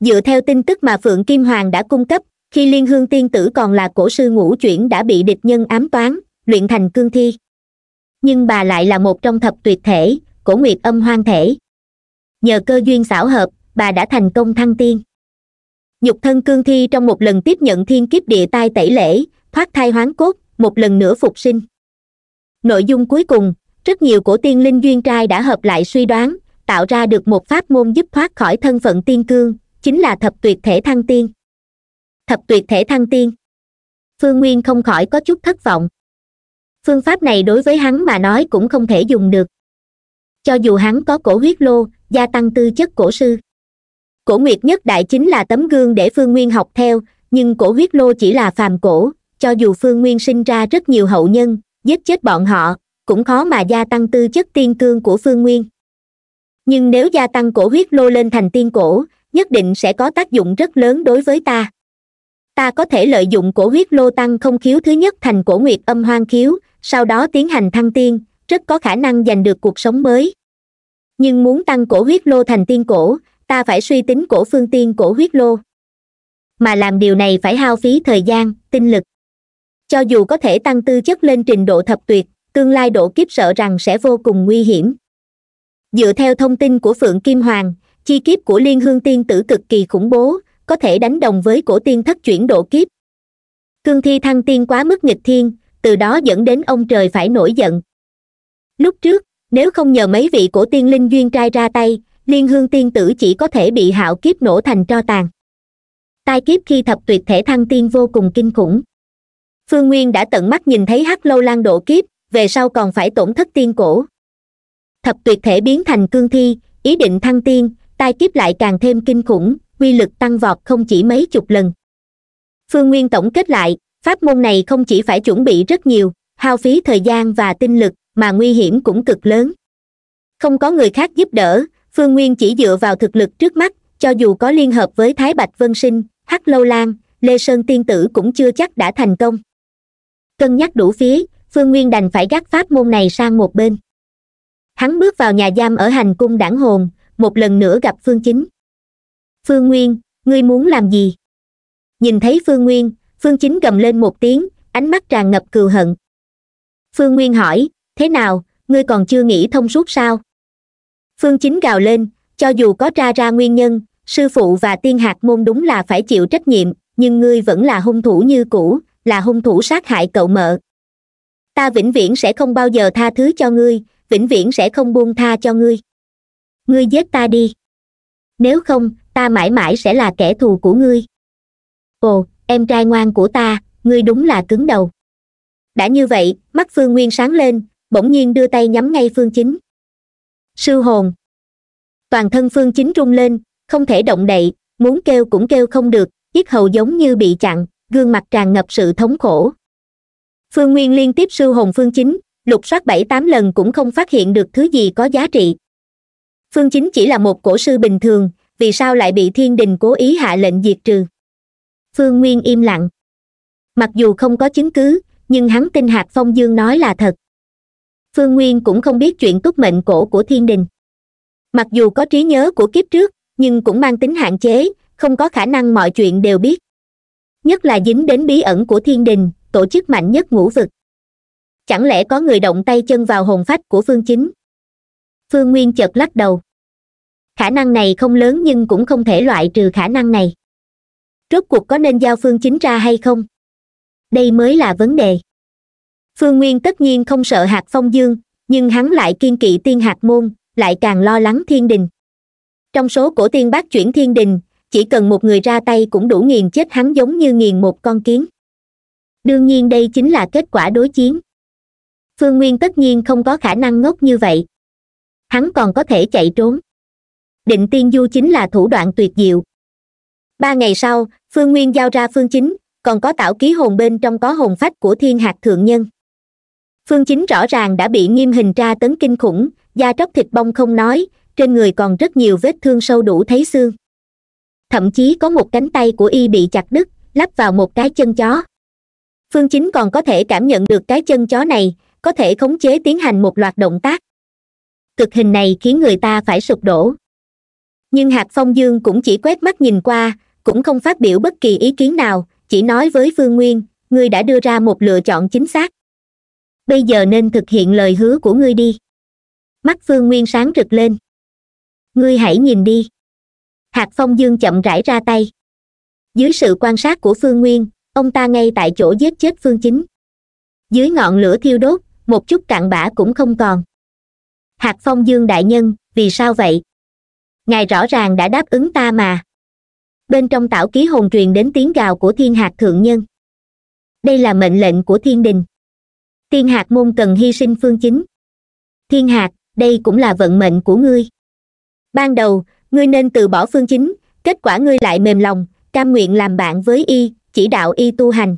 dựa theo tin tức mà phượng kim hoàng đã cung cấp khi liên hương tiên tử còn là cổ sư ngũ chuyển đã bị địch nhân ám toán luyện thành cương thi nhưng bà lại là một trong thập tuyệt thể cổ nguyệt âm hoang thể nhờ cơ duyên xảo hợp bà đã thành công thăng tiên nhục thân cương thi trong một lần tiếp nhận thiên kiếp địa tai tẩy lễ thoát thai hoán cốt một lần nữa phục sinh nội dung cuối cùng rất nhiều cổ tiên linh duyên trai đã hợp lại suy đoán tạo ra được một pháp môn giúp thoát khỏi thân phận tiên cương chính là thập tuyệt thể thăng tiên thập tuyệt thể thăng tiên phương nguyên không khỏi có chút thất vọng phương pháp này đối với hắn mà nói cũng không thể dùng được cho dù hắn có cổ huyết lô gia tăng tư chất cổ sư cổ nguyệt nhất đại chính là tấm gương để phương nguyên học theo nhưng cổ huyết lô chỉ là phàm cổ cho dù phương nguyên sinh ra rất nhiều hậu nhân giết chết bọn họ cũng khó mà gia tăng tư chất tiên cương của phương nguyên nhưng nếu gia tăng cổ huyết lô lên thành tiên cổ nhất định sẽ có tác dụng rất lớn đối với ta ta có thể lợi dụng cổ huyết lô tăng không khiếu thứ nhất thành cổ nguyệt âm hoang khiếu sau đó tiến hành thăng tiên rất có khả năng giành được cuộc sống mới nhưng muốn tăng cổ huyết lô thành tiên cổ ta phải suy tính cổ phương tiên cổ huyết lô mà làm điều này phải hao phí thời gian tinh lực cho dù có thể tăng tư chất lên trình độ thập tuyệt tương lai độ kiếp sợ rằng sẽ vô cùng nguy hiểm dựa theo thông tin của phượng kim hoàng chi kiếp của liên hương tiên tử cực kỳ khủng bố có thể đánh đồng với cổ tiên thất chuyển độ kiếp cương thi thăng tiên quá mức nghịch thiên từ đó dẫn đến ông trời phải nổi giận lúc trước nếu không nhờ mấy vị cổ tiên linh duyên trai ra tay liên hương tiên tử chỉ có thể bị hạo kiếp nổ thành tro tàn tai kiếp khi thập tuyệt thể thăng tiên vô cùng kinh khủng phương nguyên đã tận mắt nhìn thấy hắc lâu lan độ kiếp về sau còn phải tổn thất tiên cổ thập tuyệt thể biến thành cương thi ý định thăng tiên tai kiếp lại càng thêm kinh khủng quy lực tăng vọt không chỉ mấy chục lần phương nguyên tổng kết lại pháp môn này không chỉ phải chuẩn bị rất nhiều hao phí thời gian và tinh lực mà nguy hiểm cũng cực lớn không có người khác giúp đỡ phương nguyên chỉ dựa vào thực lực trước mắt cho dù có liên hợp với thái bạch vân sinh hắc lâu lan lê sơn tiên tử cũng chưa chắc đã thành công cân nhắc đủ phía phương nguyên đành phải gác pháp môn này sang một bên hắn bước vào nhà giam ở hành cung đảng hồn một lần nữa gặp phương chính phương nguyên ngươi muốn làm gì nhìn thấy phương nguyên phương chính gầm lên một tiếng ánh mắt tràn ngập cừu hận phương nguyên hỏi thế nào ngươi còn chưa nghĩ thông suốt sao phương chính gào lên cho dù có tra ra nguyên nhân sư phụ và tiên hạt môn đúng là phải chịu trách nhiệm nhưng ngươi vẫn là hung thủ như cũ là hung thủ sát hại cậu mợ ta vĩnh viễn sẽ không bao giờ tha thứ cho ngươi vĩnh viễn sẽ không buông tha cho ngươi ngươi giết ta đi nếu không ta mãi mãi sẽ là kẻ thù của ngươi ồ em trai ngoan của ta ngươi đúng là cứng đầu đã như vậy mắt phương nguyên sáng lên bỗng nhiên đưa tay nhắm ngay phương chính sư hồn toàn thân phương chính rung lên không thể động đậy muốn kêu cũng kêu không được yết hầu giống như bị chặn gương mặt tràn ngập sự thống khổ phương nguyên liên tiếp sư hồn phương chính lục soát bảy tám lần cũng không phát hiện được thứ gì có giá trị phương chính chỉ là một cổ sư bình thường vì sao lại bị thiên đình cố ý hạ lệnh diệt trừ phương nguyên im lặng mặc dù không có chứng cứ nhưng hắn tin hạc phong dương nói là thật phương nguyên cũng không biết chuyện túc mệnh cổ của thiên đình mặc dù có trí nhớ của kiếp trước nhưng cũng mang tính hạn chế không có khả năng mọi chuyện đều biết nhất là dính đến bí ẩn của thiên đình tổ chức mạnh nhất ngũ vực chẳng lẽ có người động tay chân vào hồn phách của phương chính phương nguyên chợt lắc đầu khả năng này không lớn nhưng cũng không thể loại trừ khả năng này rốt cuộc có nên giao phương chính ra hay không đây mới là vấn đề phương nguyên tất nhiên không sợ hạt phong dương nhưng hắn lại kiên kỵ tiên hạt môn lại càng lo lắng thiên đình trong số cổ tiên bác chuyển thiên đình chỉ cần một người ra tay cũng đủ nghiền chết hắn giống như nghiền một con kiến đương nhiên đây chính là kết quả đối chiến phương nguyên tất nhiên không có khả năng ngốc như vậy hắn còn có thể chạy trốn định tiên du chính là thủ đoạn tuyệt diệu ba ngày sau phương nguyên giao ra phương chính còn có tạo ký hồn bên trong có hồn phách của thiên hạt thượng nhân phương chính rõ ràng đã bị nghiêm hình tra tấn kinh khủng da tróc thịt bong không nói trên người còn rất nhiều vết thương sâu đủ thấy xương thậm chí có một cánh tay của y bị chặt đứt lắp vào một cái chân chó phương chính còn có thể cảm nhận được cái chân chó này có thể khống chế tiến hành một loạt động tác cực hình này khiến người ta phải sụp đổ nhưng hạt phong dương cũng chỉ quét mắt nhìn qua cũng không phát biểu bất kỳ ý kiến nào chỉ nói với phương nguyên ngươi đã đưa ra một lựa chọn chính xác bây giờ nên thực hiện lời hứa của ngươi đi mắt phương nguyên sáng rực lên ngươi hãy nhìn đi hạt phong dương chậm rãi ra tay dưới sự quan sát của phương nguyên ông ta ngay tại chỗ giết chết phương chính dưới ngọn lửa thiêu đốt một chút cạn bã cũng không còn hạt phong dương đại nhân vì sao vậy ngài rõ ràng đã đáp ứng ta mà bên trong tảo ký hồn truyền đến tiếng gào của thiên hạt thượng nhân đây là mệnh lệnh của thiên đình thiên hạt môn cần hy sinh phương chính thiên hạt đây cũng là vận mệnh của ngươi ban đầu ngươi nên từ bỏ phương chính kết quả ngươi lại mềm lòng cam nguyện làm bạn với y chỉ đạo y tu hành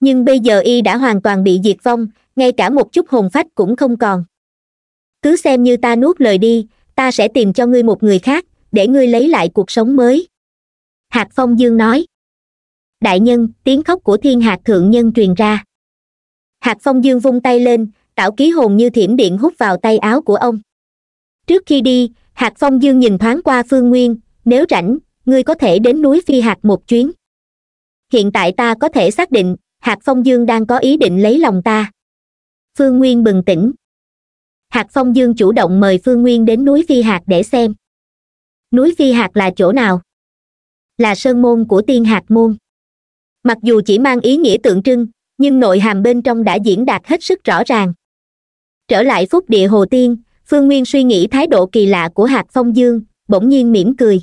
nhưng bây giờ y đã hoàn toàn bị diệt vong ngay cả một chút hồn phách cũng không còn cứ xem như ta nuốt lời đi ta sẽ tìm cho ngươi một người khác để ngươi lấy lại cuộc sống mới hạc phong dương nói đại nhân tiếng khóc của thiên hạc thượng nhân truyền ra hạc phong dương vung tay lên tạo ký hồn như thiểm điện hút vào tay áo của ông trước khi đi hạc phong dương nhìn thoáng qua phương nguyên nếu rảnh ngươi có thể đến núi phi hạc một chuyến hiện tại ta có thể xác định hạc phong dương đang có ý định lấy lòng ta phương nguyên bừng tỉnh hạc phong dương chủ động mời phương nguyên đến núi phi hạc để xem núi phi hạc là chỗ nào là sơn môn của tiên hạt môn mặc dù chỉ mang ý nghĩa tượng trưng nhưng nội hàm bên trong đã diễn đạt hết sức rõ ràng trở lại phúc địa hồ tiên phương nguyên suy nghĩ thái độ kỳ lạ của hạt phong dương bỗng nhiên mỉm cười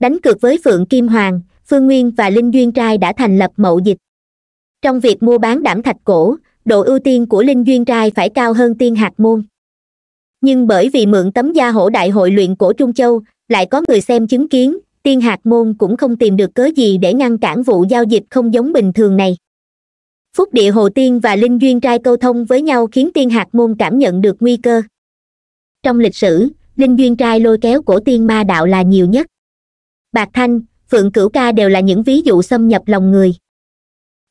đánh cược với phượng kim hoàng phương nguyên và linh duyên trai đã thành lập mậu dịch trong việc mua bán đảm thạch cổ độ ưu tiên của linh duyên trai phải cao hơn tiên hạt môn nhưng bởi vì mượn tấm gia hổ đại hội luyện cổ trung châu lại có người xem chứng kiến tiên hạt môn cũng không tìm được cớ gì để ngăn cản vụ giao dịch không giống bình thường này phúc địa hồ tiên và linh duyên trai câu thông với nhau khiến tiên hạt môn cảm nhận được nguy cơ trong lịch sử linh duyên trai lôi kéo cổ tiên ma đạo là nhiều nhất bạc thanh phượng cửu ca đều là những ví dụ xâm nhập lòng người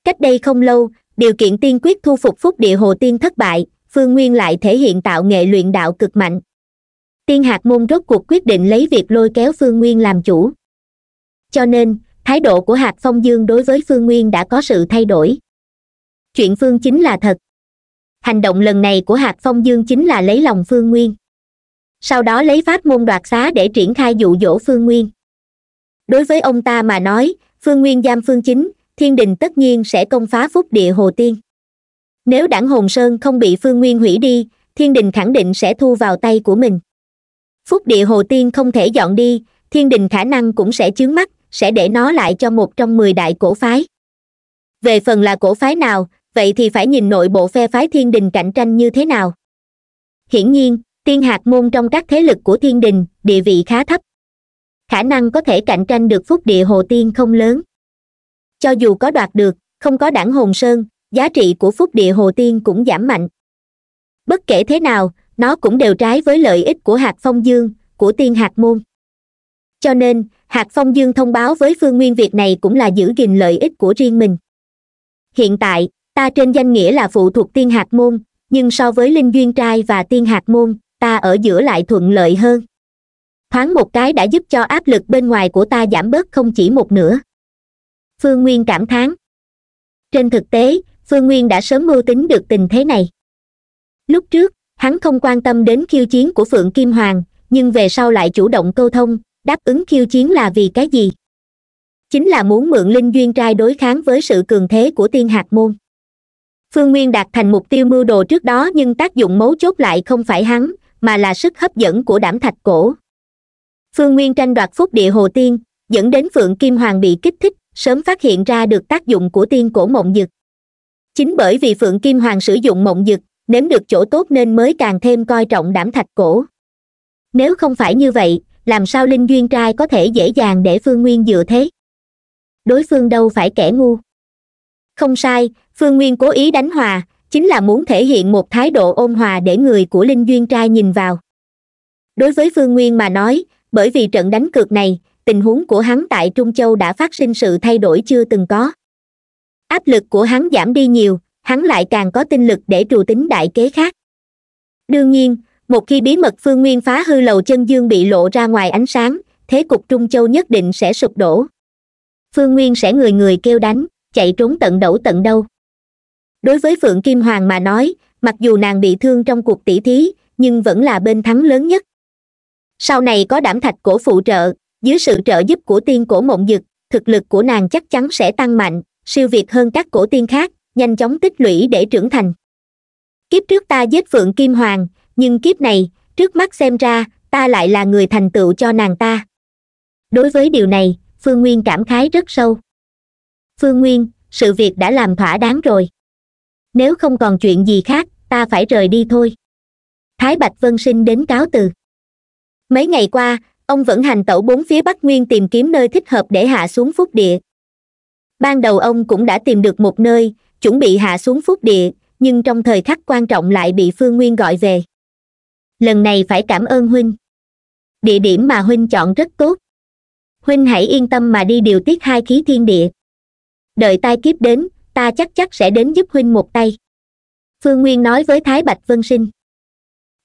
cách đây không lâu điều kiện tiên quyết thu phục phúc địa hồ tiên thất bại phương nguyên lại thể hiện tạo nghệ luyện đạo cực mạnh tiên hạt môn rốt cuộc quyết định lấy việc lôi kéo phương nguyên làm chủ cho nên thái độ của hạc phong dương đối với phương nguyên đã có sự thay đổi chuyện phương chính là thật hành động lần này của hạc phong dương chính là lấy lòng phương nguyên sau đó lấy phát môn đoạt xá để triển khai dụ dỗ phương nguyên đối với ông ta mà nói phương nguyên giam phương chính thiên đình tất nhiên sẽ công phá phúc địa hồ tiên nếu đảng hồn sơn không bị phương nguyên hủy đi thiên đình khẳng định sẽ thu vào tay của mình phúc địa hồ tiên không thể dọn đi thiên đình khả năng cũng sẽ chướng mắt sẽ để nó lại cho một trong mười đại cổ phái về phần là cổ phái nào vậy thì phải nhìn nội bộ phe phái thiên đình cạnh tranh như thế nào hiển nhiên tiên hạt môn trong các thế lực của thiên đình địa vị khá thấp khả năng có thể cạnh tranh được phúc địa hồ tiên không lớn cho dù có đoạt được không có đảng hồn sơn giá trị của phúc địa hồ tiên cũng giảm mạnh bất kể thế nào nó cũng đều trái với lợi ích của hạt phong dương của tiên hạt môn cho nên hạc phong dương thông báo với phương nguyên việc này cũng là giữ gìn lợi ích của riêng mình hiện tại ta trên danh nghĩa là phụ thuộc tiên hạt môn nhưng so với linh duyên trai và tiên hạt môn ta ở giữa lại thuận lợi hơn thoáng một cái đã giúp cho áp lực bên ngoài của ta giảm bớt không chỉ một nửa phương nguyên cảm thán trên thực tế phương nguyên đã sớm mưu tính được tình thế này lúc trước hắn không quan tâm đến khiêu chiến của phượng kim hoàng nhưng về sau lại chủ động câu thông đáp ứng khiêu chiến là vì cái gì chính là muốn mượn linh duyên trai đối kháng với sự cường thế của tiên hạt môn phương nguyên đạt thành mục tiêu mưu đồ trước đó nhưng tác dụng mấu chốt lại không phải hắn mà là sức hấp dẫn của đảm thạch cổ phương nguyên tranh đoạt phúc địa hồ tiên dẫn đến phượng kim hoàng bị kích thích sớm phát hiện ra được tác dụng của tiên cổ mộng dực chính bởi vì phượng kim hoàng sử dụng mộng dực nếm được chỗ tốt nên mới càng thêm coi trọng đảm thạch cổ nếu không phải như vậy làm sao linh duyên trai có thể dễ dàng để phương nguyên dựa thế đối phương đâu phải kẻ ngu không sai phương nguyên cố ý đánh hòa chính là muốn thể hiện một thái độ ôn hòa để người của linh duyên trai nhìn vào đối với phương nguyên mà nói bởi vì trận đánh cược này tình huống của hắn tại trung châu đã phát sinh sự thay đổi chưa từng có áp lực của hắn giảm đi nhiều hắn lại càng có tinh lực để trù tính đại kế khác đương nhiên một khi bí mật phương nguyên phá hư lầu chân dương bị lộ ra ngoài ánh sáng thế cục trung châu nhất định sẽ sụp đổ phương nguyên sẽ người người kêu đánh chạy trốn tận đẩu tận đâu đối với phượng kim hoàng mà nói mặc dù nàng bị thương trong cuộc tỷ thí nhưng vẫn là bên thắng lớn nhất sau này có đảm thạch cổ phụ trợ dưới sự trợ giúp của tiên cổ mộng dực thực lực của nàng chắc chắn sẽ tăng mạnh siêu việt hơn các cổ tiên khác nhanh chóng tích lũy để trưởng thành kiếp trước ta giết phượng kim hoàng nhưng kiếp này trước mắt xem ra ta lại là người thành tựu cho nàng ta đối với điều này phương nguyên cảm khái rất sâu phương nguyên sự việc đã làm thỏa đáng rồi nếu không còn chuyện gì khác ta phải rời đi thôi thái bạch vân sinh đến cáo từ mấy ngày qua ông vẫn hành tẩu bốn phía bắc nguyên tìm kiếm nơi thích hợp để hạ xuống phúc địa ban đầu ông cũng đã tìm được một nơi chuẩn bị hạ xuống phúc địa nhưng trong thời khắc quan trọng lại bị phương nguyên gọi về lần này phải cảm ơn huynh địa điểm mà huynh chọn rất tốt huynh hãy yên tâm mà đi điều tiết hai khí thiên địa đợi tai kiếp đến ta chắc chắc sẽ đến giúp huynh một tay phương nguyên nói với thái bạch vân sinh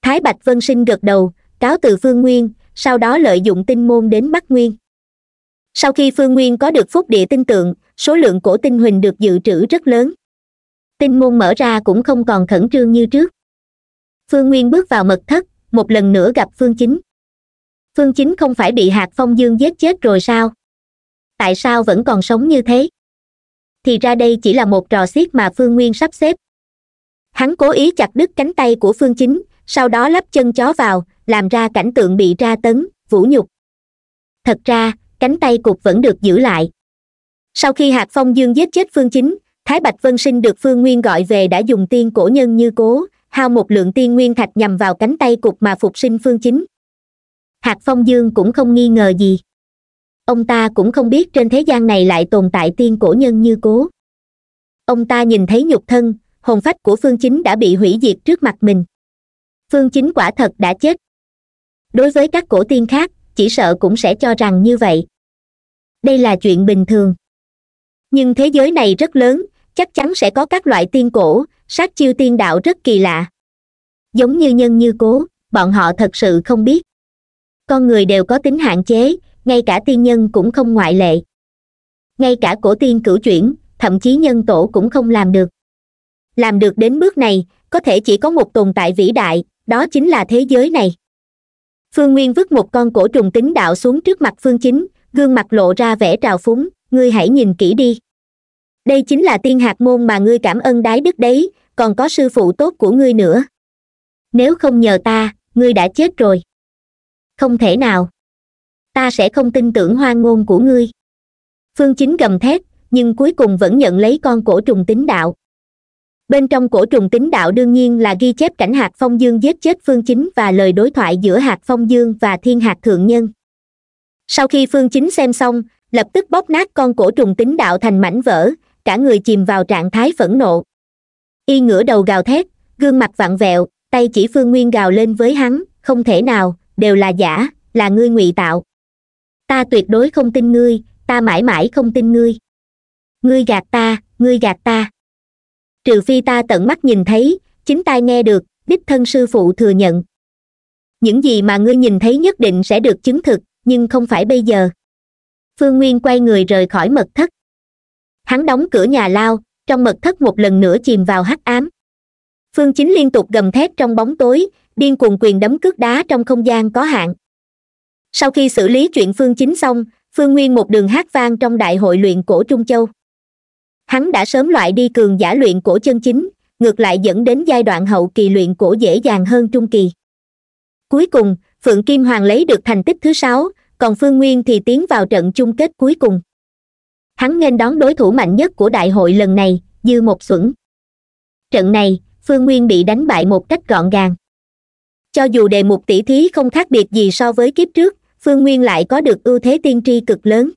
thái bạch vân sinh gật đầu cáo từ phương nguyên sau đó lợi dụng tinh môn đến bắc nguyên sau khi phương nguyên có được phúc địa tinh tượng số lượng cổ tinh huỳnh được dự trữ rất lớn tinh môn mở ra cũng không còn khẩn trương như trước phương nguyên bước vào mật thất một lần nữa gặp phương chính phương chính không phải bị hạt phong dương giết chết rồi sao tại sao vẫn còn sống như thế thì ra đây chỉ là một trò xiết mà phương nguyên sắp xếp hắn cố ý chặt đứt cánh tay của phương chính sau đó lắp chân chó vào làm ra cảnh tượng bị tra tấn vũ nhục thật ra cánh tay cục vẫn được giữ lại sau khi hạt phong dương giết chết phương chính thái bạch vân sinh được phương nguyên gọi về đã dùng tiên cổ nhân như cố hao một lượng tiên nguyên thạch nhằm vào cánh tay cục mà phục sinh phương chính hạc phong dương cũng không nghi ngờ gì ông ta cũng không biết trên thế gian này lại tồn tại tiên cổ nhân như cố ông ta nhìn thấy nhục thân hồn phách của phương chính đã bị hủy diệt trước mặt mình phương chính quả thật đã chết đối với các cổ tiên khác chỉ sợ cũng sẽ cho rằng như vậy đây là chuyện bình thường nhưng thế giới này rất lớn chắc chắn sẽ có các loại tiên cổ sát chiêu tiên đạo rất kỳ lạ giống như nhân như cố bọn họ thật sự không biết con người đều có tính hạn chế ngay cả tiên nhân cũng không ngoại lệ ngay cả cổ tiên cửu chuyển thậm chí nhân tổ cũng không làm được làm được đến bước này có thể chỉ có một tồn tại vĩ đại đó chính là thế giới này phương nguyên vứt một con cổ trùng tính đạo xuống trước mặt phương chính gương mặt lộ ra vẻ trào phúng ngươi hãy nhìn kỹ đi đây chính là tiên hạt môn mà ngươi cảm ơn đái đức đấy còn có sư phụ tốt của ngươi nữa nếu không nhờ ta ngươi đã chết rồi không thể nào ta sẽ không tin tưởng hoang ngôn của ngươi phương chính gầm thét nhưng cuối cùng vẫn nhận lấy con cổ trùng tính đạo bên trong cổ trùng tính đạo đương nhiên là ghi chép cảnh hạt phong dương giết chết phương chính và lời đối thoại giữa hạt phong dương và thiên hạt thượng nhân sau khi phương chính xem xong lập tức bóp nát con cổ trùng tính đạo thành mảnh vỡ cả người chìm vào trạng thái phẫn nộ y ngửa đầu gào thét gương mặt vặn vẹo tay chỉ phương nguyên gào lên với hắn không thể nào đều là giả là ngươi ngụy tạo ta tuyệt đối không tin ngươi ta mãi mãi không tin ngươi ngươi gạt ta ngươi gạt ta trừ phi ta tận mắt nhìn thấy chính tai nghe được đích thân sư phụ thừa nhận những gì mà ngươi nhìn thấy nhất định sẽ được chứng thực nhưng không phải bây giờ phương nguyên quay người rời khỏi mật thất hắn đóng cửa nhà lao trong mật thất một lần nữa chìm vào hắc ám phương chính liên tục gầm thét trong bóng tối điên cuồng quyền đấm cước đá trong không gian có hạn sau khi xử lý chuyện phương chính xong phương nguyên một đường hát vang trong đại hội luyện cổ trung châu hắn đã sớm loại đi cường giả luyện cổ chân chính ngược lại dẫn đến giai đoạn hậu kỳ luyện cổ dễ dàng hơn trung kỳ cuối cùng phượng kim hoàng lấy được thành tích thứ sáu còn phương nguyên thì tiến vào trận chung kết cuối cùng hắn nghênh đón đối thủ mạnh nhất của đại hội lần này dư một xuẩn trận này phương nguyên bị đánh bại một cách gọn gàng cho dù đề mục tỷ thí không khác biệt gì so với kiếp trước phương nguyên lại có được ưu thế tiên tri cực lớn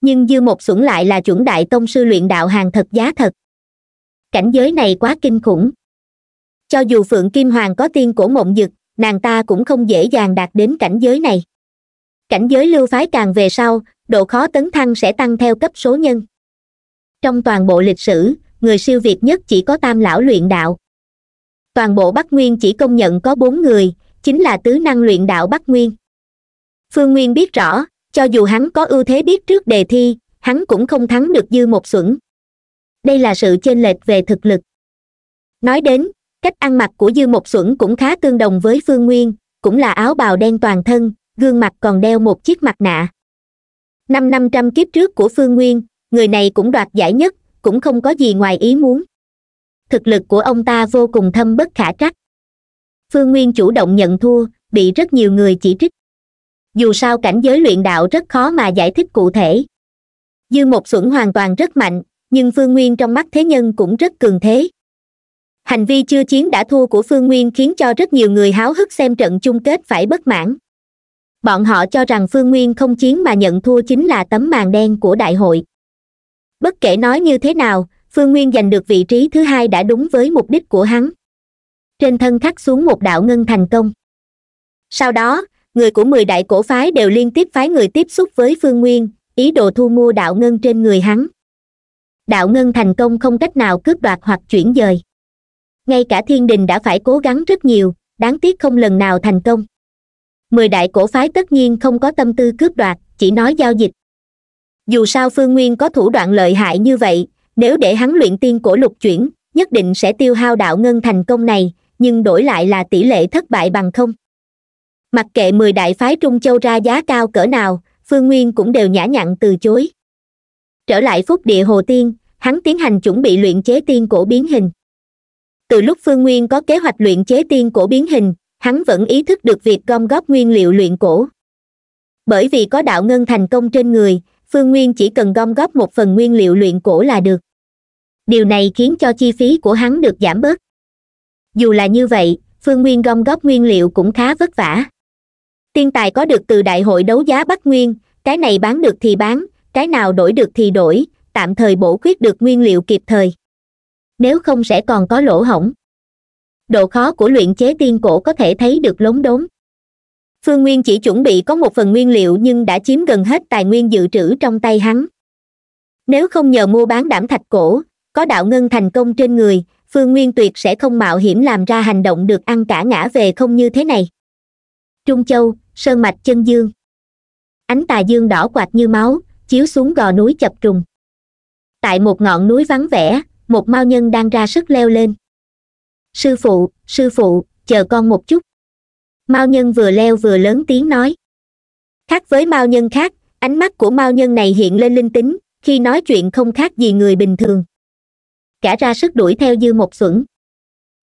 nhưng dư một xuẩn lại là chuẩn đại tông sư luyện đạo hàng thật giá thật cảnh giới này quá kinh khủng cho dù phượng kim hoàng có tiên cổ mộng dực nàng ta cũng không dễ dàng đạt đến cảnh giới này cảnh giới lưu phái càng về sau độ khó tấn thăng sẽ tăng theo cấp số nhân trong toàn bộ lịch sử người siêu việt nhất chỉ có tam lão luyện đạo toàn bộ bắc nguyên chỉ công nhận có bốn người chính là tứ năng luyện đạo bắc nguyên phương nguyên biết rõ cho dù hắn có ưu thế biết trước đề thi hắn cũng không thắng được dư một xuẩn đây là sự chênh lệch về thực lực nói đến cách ăn mặc của dư một xuẩn cũng khá tương đồng với phương nguyên cũng là áo bào đen toàn thân gương mặt còn đeo một chiếc mặt nạ năm năm trăm kiếp trước của phương nguyên người này cũng đoạt giải nhất cũng không có gì ngoài ý muốn thực lực của ông ta vô cùng thâm bất khả trách phương nguyên chủ động nhận thua bị rất nhiều người chỉ trích dù sao cảnh giới luyện đạo rất khó mà giải thích cụ thể dư một xuẩn hoàn toàn rất mạnh nhưng phương nguyên trong mắt thế nhân cũng rất cường thế hành vi chưa chiến đã thua của phương nguyên khiến cho rất nhiều người háo hức xem trận chung kết phải bất mãn bọn họ cho rằng phương nguyên không chiến mà nhận thua chính là tấm màn đen của đại hội bất kể nói như thế nào phương nguyên giành được vị trí thứ hai đã đúng với mục đích của hắn trên thân khắc xuống một đạo ngân thành công sau đó người của mười đại cổ phái đều liên tiếp phái người tiếp xúc với phương nguyên ý đồ thu mua đạo ngân trên người hắn đạo ngân thành công không cách nào cướp đoạt hoặc chuyển dời ngay cả thiên đình đã phải cố gắng rất nhiều đáng tiếc không lần nào thành công mười đại cổ phái tất nhiên không có tâm tư cướp đoạt chỉ nói giao dịch dù sao phương nguyên có thủ đoạn lợi hại như vậy nếu để hắn luyện tiên cổ lục chuyển nhất định sẽ tiêu hao đạo ngân thành công này nhưng đổi lại là tỷ lệ thất bại bằng không mặc kệ mười đại phái trung châu ra giá cao cỡ nào phương nguyên cũng đều nhã nhặn từ chối trở lại phúc địa hồ tiên hắn tiến hành chuẩn bị luyện chế tiên cổ biến hình từ lúc phương nguyên có kế hoạch luyện chế tiên cổ biến hình hắn vẫn ý thức được việc gom góp nguyên liệu luyện cổ bởi vì có đạo ngân thành công trên người phương nguyên chỉ cần gom góp một phần nguyên liệu luyện cổ là được điều này khiến cho chi phí của hắn được giảm bớt dù là như vậy phương nguyên gom góp nguyên liệu cũng khá vất vả tiên tài có được từ đại hội đấu giá bắc nguyên cái này bán được thì bán cái nào đổi được thì đổi tạm thời bổ khuyết được nguyên liệu kịp thời nếu không sẽ còn có lỗ hổng độ khó của luyện chế tiên cổ có thể thấy được lống đốn phương nguyên chỉ chuẩn bị có một phần nguyên liệu nhưng đã chiếm gần hết tài nguyên dự trữ trong tay hắn nếu không nhờ mua bán đảm thạch cổ có đạo ngân thành công trên người phương nguyên tuyệt sẽ không mạo hiểm làm ra hành động được ăn cả ngã về không như thế này trung châu sơn mạch chân dương ánh tà dương đỏ quạt như máu chiếu xuống gò núi chập trùng tại một ngọn núi vắng vẻ một mao nhân đang ra sức leo lên sư phụ sư phụ chờ con một chút mao nhân vừa leo vừa lớn tiếng nói khác với mao nhân khác ánh mắt của mao nhân này hiện lên linh tính khi nói chuyện không khác gì người bình thường cả ra sức đuổi theo dư một xuẩn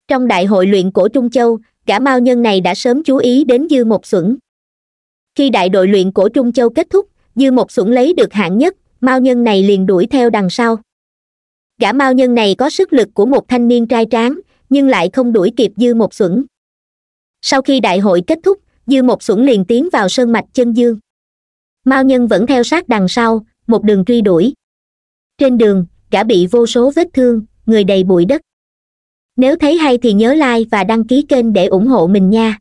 trong đại hội luyện cổ trung châu cả mao nhân này đã sớm chú ý đến dư một xuẩn khi đại đội luyện cổ trung châu kết thúc dư một xuẩn lấy được hạng nhất mao nhân này liền đuổi theo đằng sau gã mao nhân này có sức lực của một thanh niên trai tráng nhưng lại không đuổi kịp dư một xuẩn sau khi đại hội kết thúc dư một xuẩn liền tiến vào sơn mạch chân dương mao nhân vẫn theo sát đằng sau một đường truy đuổi trên đường gã bị vô số vết thương người đầy bụi đất nếu thấy hay thì nhớ like và đăng ký kênh để ủng hộ mình nha